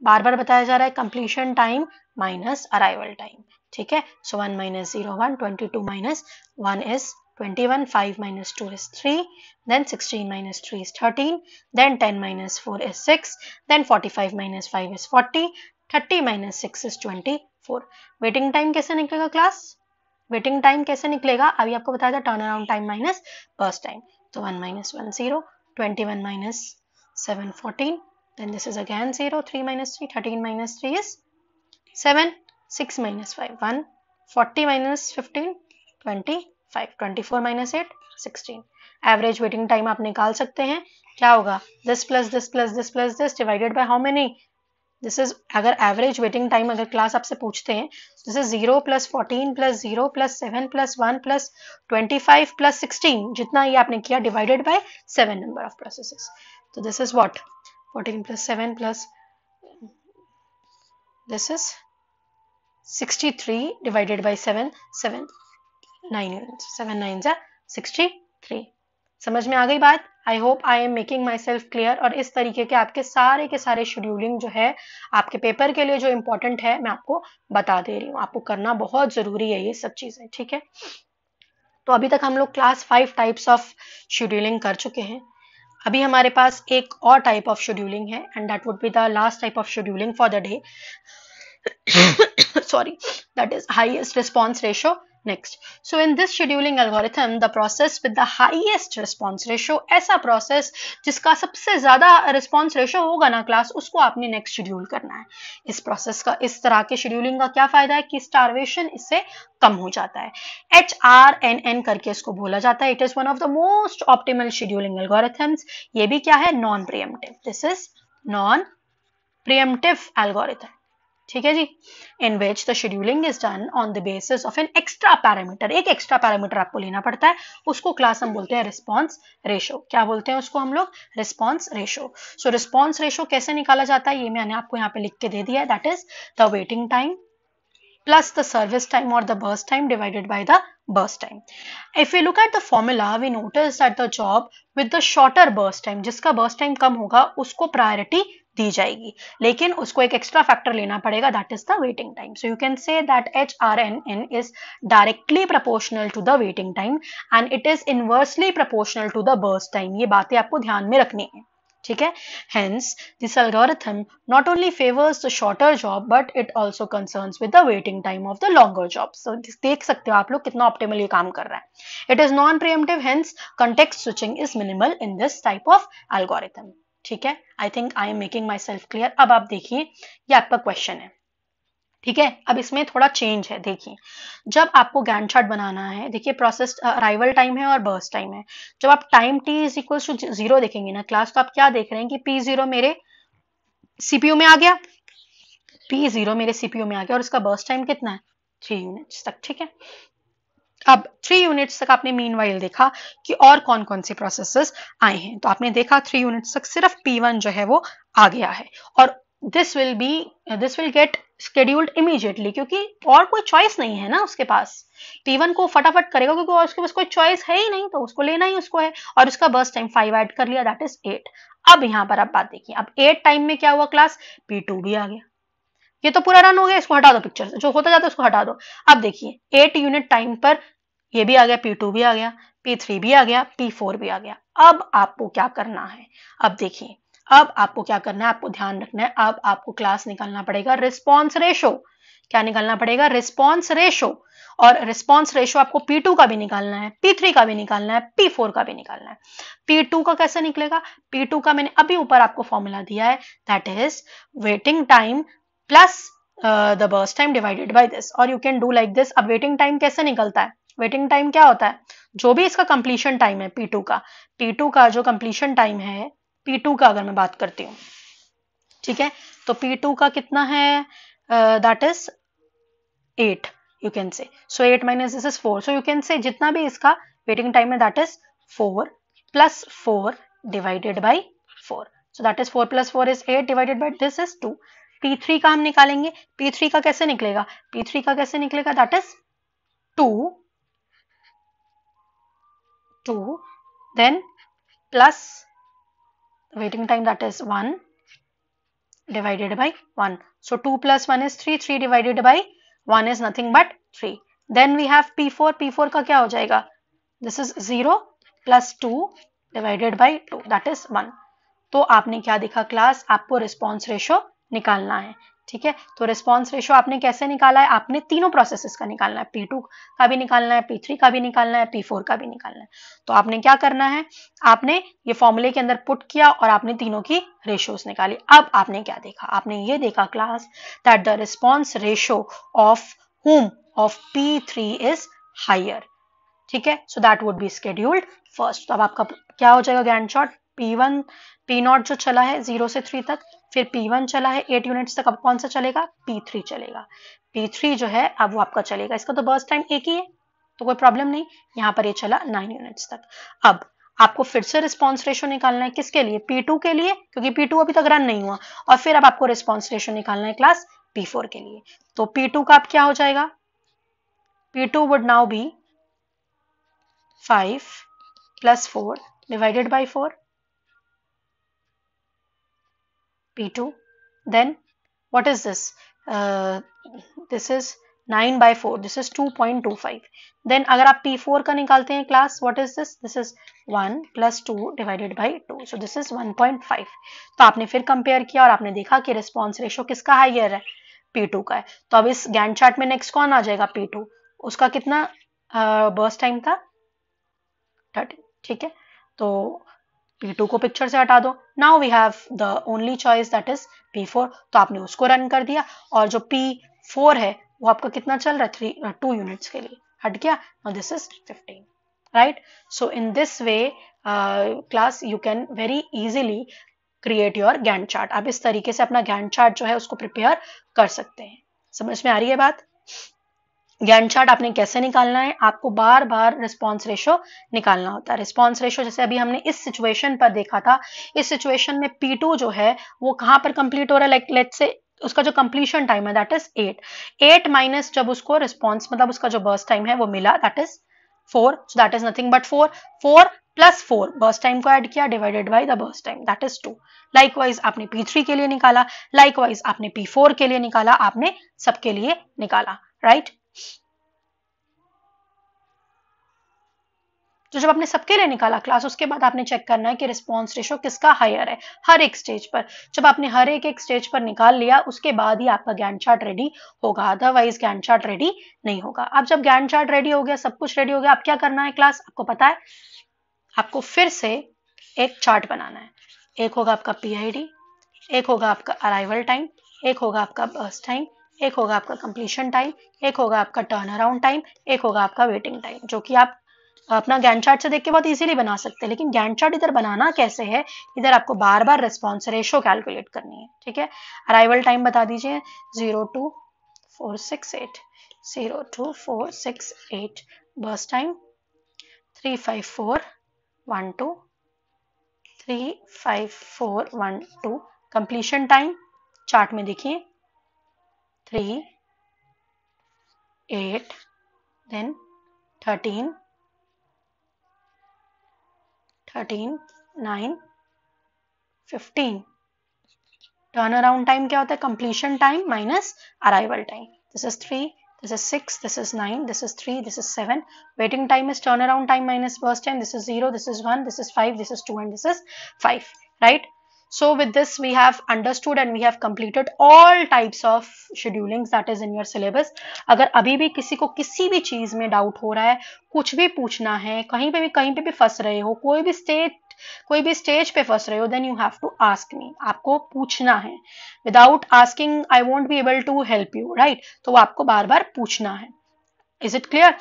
बार बार बताया जा रहा है completion time minus arrival time ठीक है so one minus zero one twenty two minus one is 21, 5 minus 2 is 3, then 16 minus 3 is 13, then 10 minus 4 is 6, then 45 minus 5 is 40, 30 minus 6 is 24. Waiting time kaise niklega class? Waiting time kaise niklega? Abhi aapko bataya turnaround time minus burst time. So 1 minus 1, 0, 21 minus 7, 14, then this is again 0, 3 minus 3, 13 minus 3 is 7, 6 minus 5, 1, 40 minus 15, 20, average waiting time आप निकाल सकते हैं क्या होगा this plus this plus this plus this divided by how many this is अगर average waiting time अगर class आपसे पूछते हैं this is zero plus fourteen plus zero plus seven plus one plus twenty five plus sixteen जितना ये आपने किया divided by seven number of processes तो this is what fourteen plus seven plus this is 63 divided by 7 7 nine unit seven nine जा sixty three समझ में आ गई बात I hope I am making myself clear और इस तरीके के आपके सारे के सारे शेड्यूलिंग जो है आपके पेपर के लिए जो इम्पोर्टेंट है मैं आपको बता दे रही हूँ आपको करना बहुत ज़रूरी है ये सब चीज़ें ठीक है तो अभी तक हम लोग class five types of scheduling कर चुके हैं अभी हमारे पास एक और टाइप ऑफ शेड्यूलिंग है and that would be the last type of scheduling for the day sorry that is highest response ratio Next, so in this scheduling algorithm, the process with the highest response ratio, ऐसा process जिसका सबसे ज़्यादा response ratio होगा ना class, उसको आपने next schedule करना है इस process का इस तरह के scheduling का क्या फ़ायदा है कि starvation इससे कम हो जाता है एच आर एन एन करके इसको बोला जाता है it is one of the most optimal scheduling algorithms ये भी क्या है non preemptive this is non preemptive algorithm ठीक है जी in which the scheduling is done on the basis of an extra parameter एक एक्स्ट्रा पैरामीटर आपको लेना पड़ता है उसको क्लास हम बोलते हैं रिस्पॉन्स रेशो क्या बोलते हैं उसको हम लोग response ratio so response ratio कैसे निकाला जाता है ये मैंने आपको यहाँ पे लिख के दे दिया है that is the waiting time plus the service time और the burst time divided by the burst time if you look at the formula, we notice that the job with the shorter burst time जिसका burst time कम होगा उसको priority दी जाएगी लेकिन उसको एक extra factor लेना पड़ेगा that is the waiting time so you can say that H R N N is directly proportional to the waiting time and it is inversely proportional to the burst time ये बातें आपको ध्यान में रखनी है ठीक है hence this algorithm not only favours the shorter job but it also concern with the waiting time of the longer job so देख सकते हो आप लोग कितना ऑप्टिमल ये काम कर रहा है it is non preemptive hence context switching is minimal in this type of algorithm ठीक है I think I am making myself clear अब आप देखिए ये आपका क्वेश्चन है ठीक है अब इसमें थोड़ा चेंज है देखिए जब आपको गैंड चार्ट बनाना है देखिए प्रोसेस अराइवल टाइम है और बर्स टाइम है जब आप time T is equal to zero देखेंगे ना क्लास तो आप क्या देख रहे हैं कि पी जीरो मेरे सीपीयू में आ गया पी जीरो मेरे सीपीयू में आ गया और इसका बर्स टाइम कितना है थ्री यूनिट्स तक ठीक है अब थ्री यूनिट्स तक आपने मीन वाइल देखा कि और कौन कौन से प्रोसेसेस आए हैं तो आपने देखा थ्री यूनिट्स तक सिर्फ P1 जो है वो आ गया है और this will be this will get scheduled immediately क्योंकि और कोई चॉइस नहीं है ना उसके पास P1 को फटाफट करेगा क्योंकि उसके पास कोई चॉइस है ही नहीं तो उसको लेना ही उसको है और उसका बस टाइम फाइव एड कर लिया दैट इज एट अब यहाँ पर आप बात देखिए अब एट टाइम में क्या हुआ क्लास टू भी आ गया ये तो पूरा रन हो गया इसको हटा दो पिक्चर से जो होता जाता है उसको हटा दो अब देखिए एट यूनिट टाइम पर ये भी आ गया पी टू भी आ गया पी थ्री भी आ गया पी फोर भी आ गया अब आपको क्या करना है अब देखिए अब आपको क्या करना है आपको ध्यान रखना है अब आपको क्लास निकालना पड़ेगा रिस्पॉन्स रेशो क्या निकालना पड़ेगा रिस्पॉन्स रेशो और रिस्पॉन्स रेशो आपको P2 का भी निकालना है P3 का भी निकालना है P4 का भी निकालना है P2 का कैसे निकलेगा P2 का मैंने अभी ऊपर आपको फॉर्मूला दिया है that is waiting time plus the burst time divided by this और you can do like this अब वेटिंग टाइम कैसे निकलता है वेटिंग टाइम क्या होता है जो भी इसका कंप्लीशन टाइम है पी टू का पी टू का जो कंप्लीशन टाइम है पी टू का अगर मैं बात करती हूँ ठीक है तो पी टू का कितना है that is eight you can say so eight minus this is four so you can say जितना भी इसका वेटिंग टाइम है that is four plus four divided by four so that is four plus four is eight divided by this is two P three का हम निकालेंगे P three का कैसे निकलेगा पी थ्री का कैसे निकलेगा that is two two, then plus waiting time that is one divided by one. So two plus one is three. Three divided by one is nothing but three. Then we have P four. P four का क्या हो जाएगा? This is zero plus two divided by two. that is one. तो आपने क्या देखा class आपको response ratio निकालना है ठीक है तो रिस्पॉन्स रेशियो आपने कैसे निकाला है आपने तीनों प्रोसेसेस का निकालना है पी टू का भी निकालना है पी थ्री का भी निकालना है पी फोर का भी निकालना है तो आपने क्या करना है आपने ये फॉर्मूले के अंदर पुट किया और आपने तीनों की रेशियोज निकाली अब आपने क्या देखा आपने ये देखा class that the response ratio of home of P three is higher ठीक है so that would be scheduled first तो अब आपका क्या हो जाएगा Gantt chart P one P not जो चला है जीरो से थ्री तक फिर P1 चला है एट यूनिट्स तक अब कौन सा चलेगा P3 चलेगा P3 जो है अब वो आपका चलेगा इसका तो बर्स टाइम एक ही है तो कोई प्रॉब्लम नहीं यहाँ पर ये यह चला नाइन यूनिट्स तक अब आपको फिर से रिस्पॉन्स रेशो निकालना है किसके लिए P2 के लिए क्योंकि P2 अभी तक रन नहीं हुआ और फिर अब आपको रिस्पॉन्स रेशो निकालना है क्लास P4 के लिए तो P2 का अब क्या हो जाएगा P2 would now be 5 plus four divided by four P2 then what is this uh, this is 9 by 4 this is 2.25 then अगर आप P4 का निकालते हैं class what is this this is 1 plus 2 divided by 2 so this is 1.5 तो आपने फिर compare किया और आपने देखा कि रिस्पॉन्स रेशो किसका हाइयर है P2 का है तो अब इस गैंड चार्ट में नेक्स्ट कौन आ जाएगा P2 उसका कितना बर्स्ट uh, टाइम था 30 ठीक है तो P2 को पिक्चर से हटा दो now we have the only choice that is P4 तो आपने उसको रन कर दिया और जो P4 है वो आपका कितना चल रहा है थ्री टू यूनिट्स के लिए हट गया और this is 15 right so in this way class you can very very create your Gantt chart आप इस तरीके से अपना गैंड चार्ट जो है उसको प्रिपेयर कर सकते हैं समझ में आ रही है बात गैंट चार्ट आपने कैसे निकालना है आपको बार बार रिस्पॉन्स रेशो निकालना होता है रिस्पॉन्स रेशो जैसे अभी हमने इस सिचुएशन पर देखा था इस सिचुएशन में पी टू जो है वो कहां पर कंप्लीट हो रहा है लाइक लेट से उसका जो कंप्लीशन टाइम है that is eight eight minus जब उसको रिस्पॉन्स मतलब उसका जो बर्स टाइम है वो मिला that is four so that is nothing but four four plus four burst time को ऐड किया divided by the burst time that is two likewise आपने पी थ्री के लिए निकाला लाइकवाइज आपने पी फोर के लिए निकाला आपने सबके लिए निकाला राइट right? तो जब आपने सबके लिए निकाला क्लास उसके बाद आपने चेक करना है कि रिस्पॉन्स रेशो किसका हायर है हर एक स्टेज पर जब आपने हर एक एक स्टेज पर निकाल लिया उसके बाद ही आपका गैंड चार्ट रेडी होगा अदरवाइज गैंड चार्ट रेडी नहीं होगा अब जब गैंड चार्ट रेडी हो गया सब कुछ रेडी हो गया अब क्या करना है क्लास आपको पता है आपको फिर से एक चार्ट बनाना है एक होगा आपका पी एक होगा आपका अराइवल टाइम एक होगा आपका बर्स टाइम एक होगा आपका कंप्लीशन टाइम एक होगा आपका टर्न अराउंड टाइम एक होगा आपका वेटिंग टाइम जो कि आप अपना गैन चार्ट से देख के बहुत इजीली बना सकते हैं लेकिन गैन चार्ट इधर बनाना कैसे है इधर आपको बार बार रेस्पॉन्स रेशो कैलकुलेट करनी है ठीक है अराइवल टाइम बता दीजिए zero two four six eight zero two four six eight burst time three five four one two three five four one two completion time chart में देखिए 3, 8, then 13, 13, 9, 15. Turnaround time क्या होता है completion time minus arrival time. This is 3, this is 6, this is 9, this is 3, this is 7. Waiting time is turnaround time minus burst time. This is 0, this is 1, this is 5, this is 2 and this is 5. Right? So with this, we have understood and we have completed all types of schedulings that is in your syllabus. अगर अभी भी किसी को किसी भी चीज में doubt हो रहा है कुछ भी पूछना है कहीं पे भी कहीं पे भी फंस रहे हो कोई भी स्टेट कोई भी स्टेज पे फंस रहे हो then you have to ask me आपको पूछना है without asking I won't be able to help you right तो वो आपको बार बार पूछना है इज इट क्लियर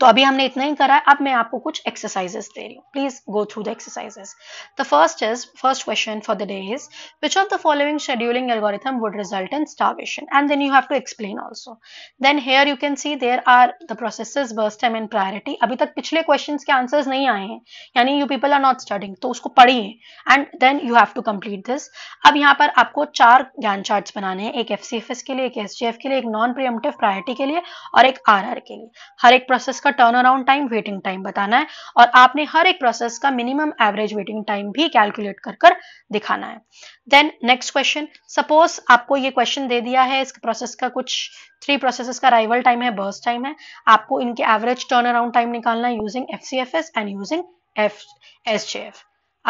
तो अभी हमने इतना ही करा है अब मैं आपको कुछ एक्सरसाइजेस दे रही हूँ please go through the exercises the first is first question for the day is which of the following scheduling algorithm would result in starvation and then you have to explain also then here you can see there are the process burst time and priority अभी तक पिछले question के answers नहीं आए हैं यानी you people are not starting तो उसको पढ़िए and then you have to complete this अब यहाँ पर आपको चार ज्ञान चार्ट बनाने हैं एक एफ के लिए एक एस के लिए एक नॉन प्रियमटिव प्रायोरिटी के लिए और एक आर के लिए हर एक प्रोसेस का turn around time waiting time बताना है और आपने हर एक प्रोसेस का मिनिमम एवरेज वेटिंग टाइम भी कैलकुलेट कर कर दिखाना है देन नेक्स्ट क्वेश्चन सपोज आपको ये क्वेश्चन दे दिया है इस प्रोसेस का कुछ थ्री प्रोसेस का राइवल टाइम है बर्स टाइम है आपको इनके एवरेज टर्न अराउंड टाइम निकालना है using F C F S and using F S J F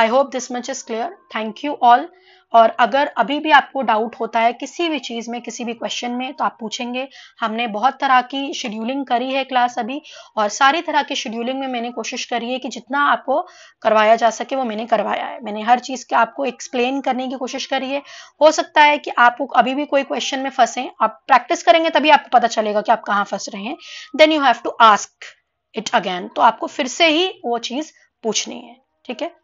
I hope this much is clear thank you all और अगर अभी भी आपको डाउट होता है किसी भी चीज में किसी भी क्वेश्चन में तो आप पूछेंगे हमने बहुत तरह की शेड्यूलिंग करी है क्लास अभी और सारी तरह की शेड्यूलिंग में मैंने कोशिश करी है कि जितना आपको करवाया जा सके वो मैंने करवाया है मैंने हर चीज के आपको एक्सप्लेन करने की कोशिश करी है हो सकता है कि आप अभी भी कोई क्वेश्चन में फंसे आप प्रैक्टिस करेंगे तभी आपको पता चलेगा कि आप कहाँ फंस रहे हैं then you have to ask it again तो आपको फिर से ही वो चीज पूछनी है ठीक है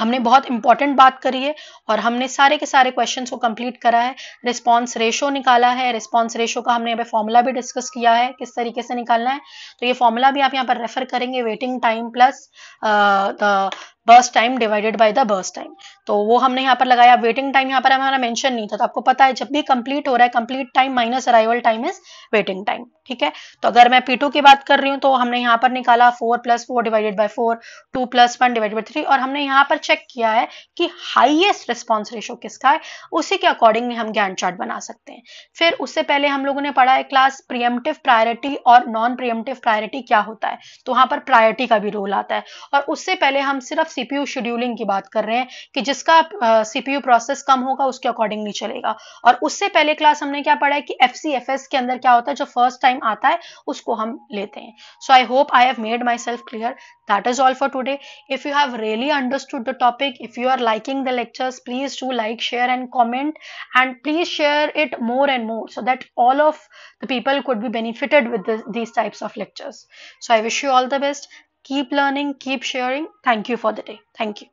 हमने बहुत इंपॉर्टेंट बात करी है और हमने सारे के सारे क्वेश्चन को कंप्लीट करा है रिस्पॉन्स रेशो निकाला है रिस्पॉन्स रेशो का हमने यहाँ पे फॉर्मूला भी डिस्कस किया है किस तरीके से निकालना है तो ये फॉर्मूला भी आप यहाँ पर रेफर करेंगे waiting time plus burst time divided by the burst time तो वो हमने यहाँ पर लगाया वेटिंग टाइम यहाँ पर हमारा मेंशन नहीं था तो आपको पता है जब भी कंप्लीट हो रहा है complete time minus arrival time is waiting time ठीक है तो अगर मैं पी की बात कर रही हूँ तो हमने यहाँ पर निकाला four plus four divided by four two plus one divided by three और हमने यहाँ पर चेक किया है कि हाइएस्ट रिस्पॉन्स रेशो किसका है उसी के अकॉर्डिंगली हम ज्ञान चार्ट बना सकते हैं फिर उससे पहले हम लोगों ने पढ़ा है क्लास प्रियमटिव प्रायोरिटी और नॉन प्रियमटिव प्रायोरिटी क्या होता है तो वहां पर प्रायोरिटी का भी रोल आता है और उससे पहले हम सिर्फ सीपीयू शेड्यूलिंग की बात कर रहे हैं कि जिसका सीपीयू प्रोसेस कम होगा उसके अकॉर्डिंगली चलेगा और उससे पहले क्लास हमने क्या पढ़ा है कि एफ सी एफ एस के अंदर क्या होता है जो फर्स्ट टाइम आता है उसको हम लेते हैं so I hope I have made myself clear that is all for today if you have really understood the topic if you are liking the lectures please do like share and comment and please share it more and more so that all of the people could be benefited with these types of lectures so I wish you all the best Keep learning, keep sharing. Thank you for the day. Thank you.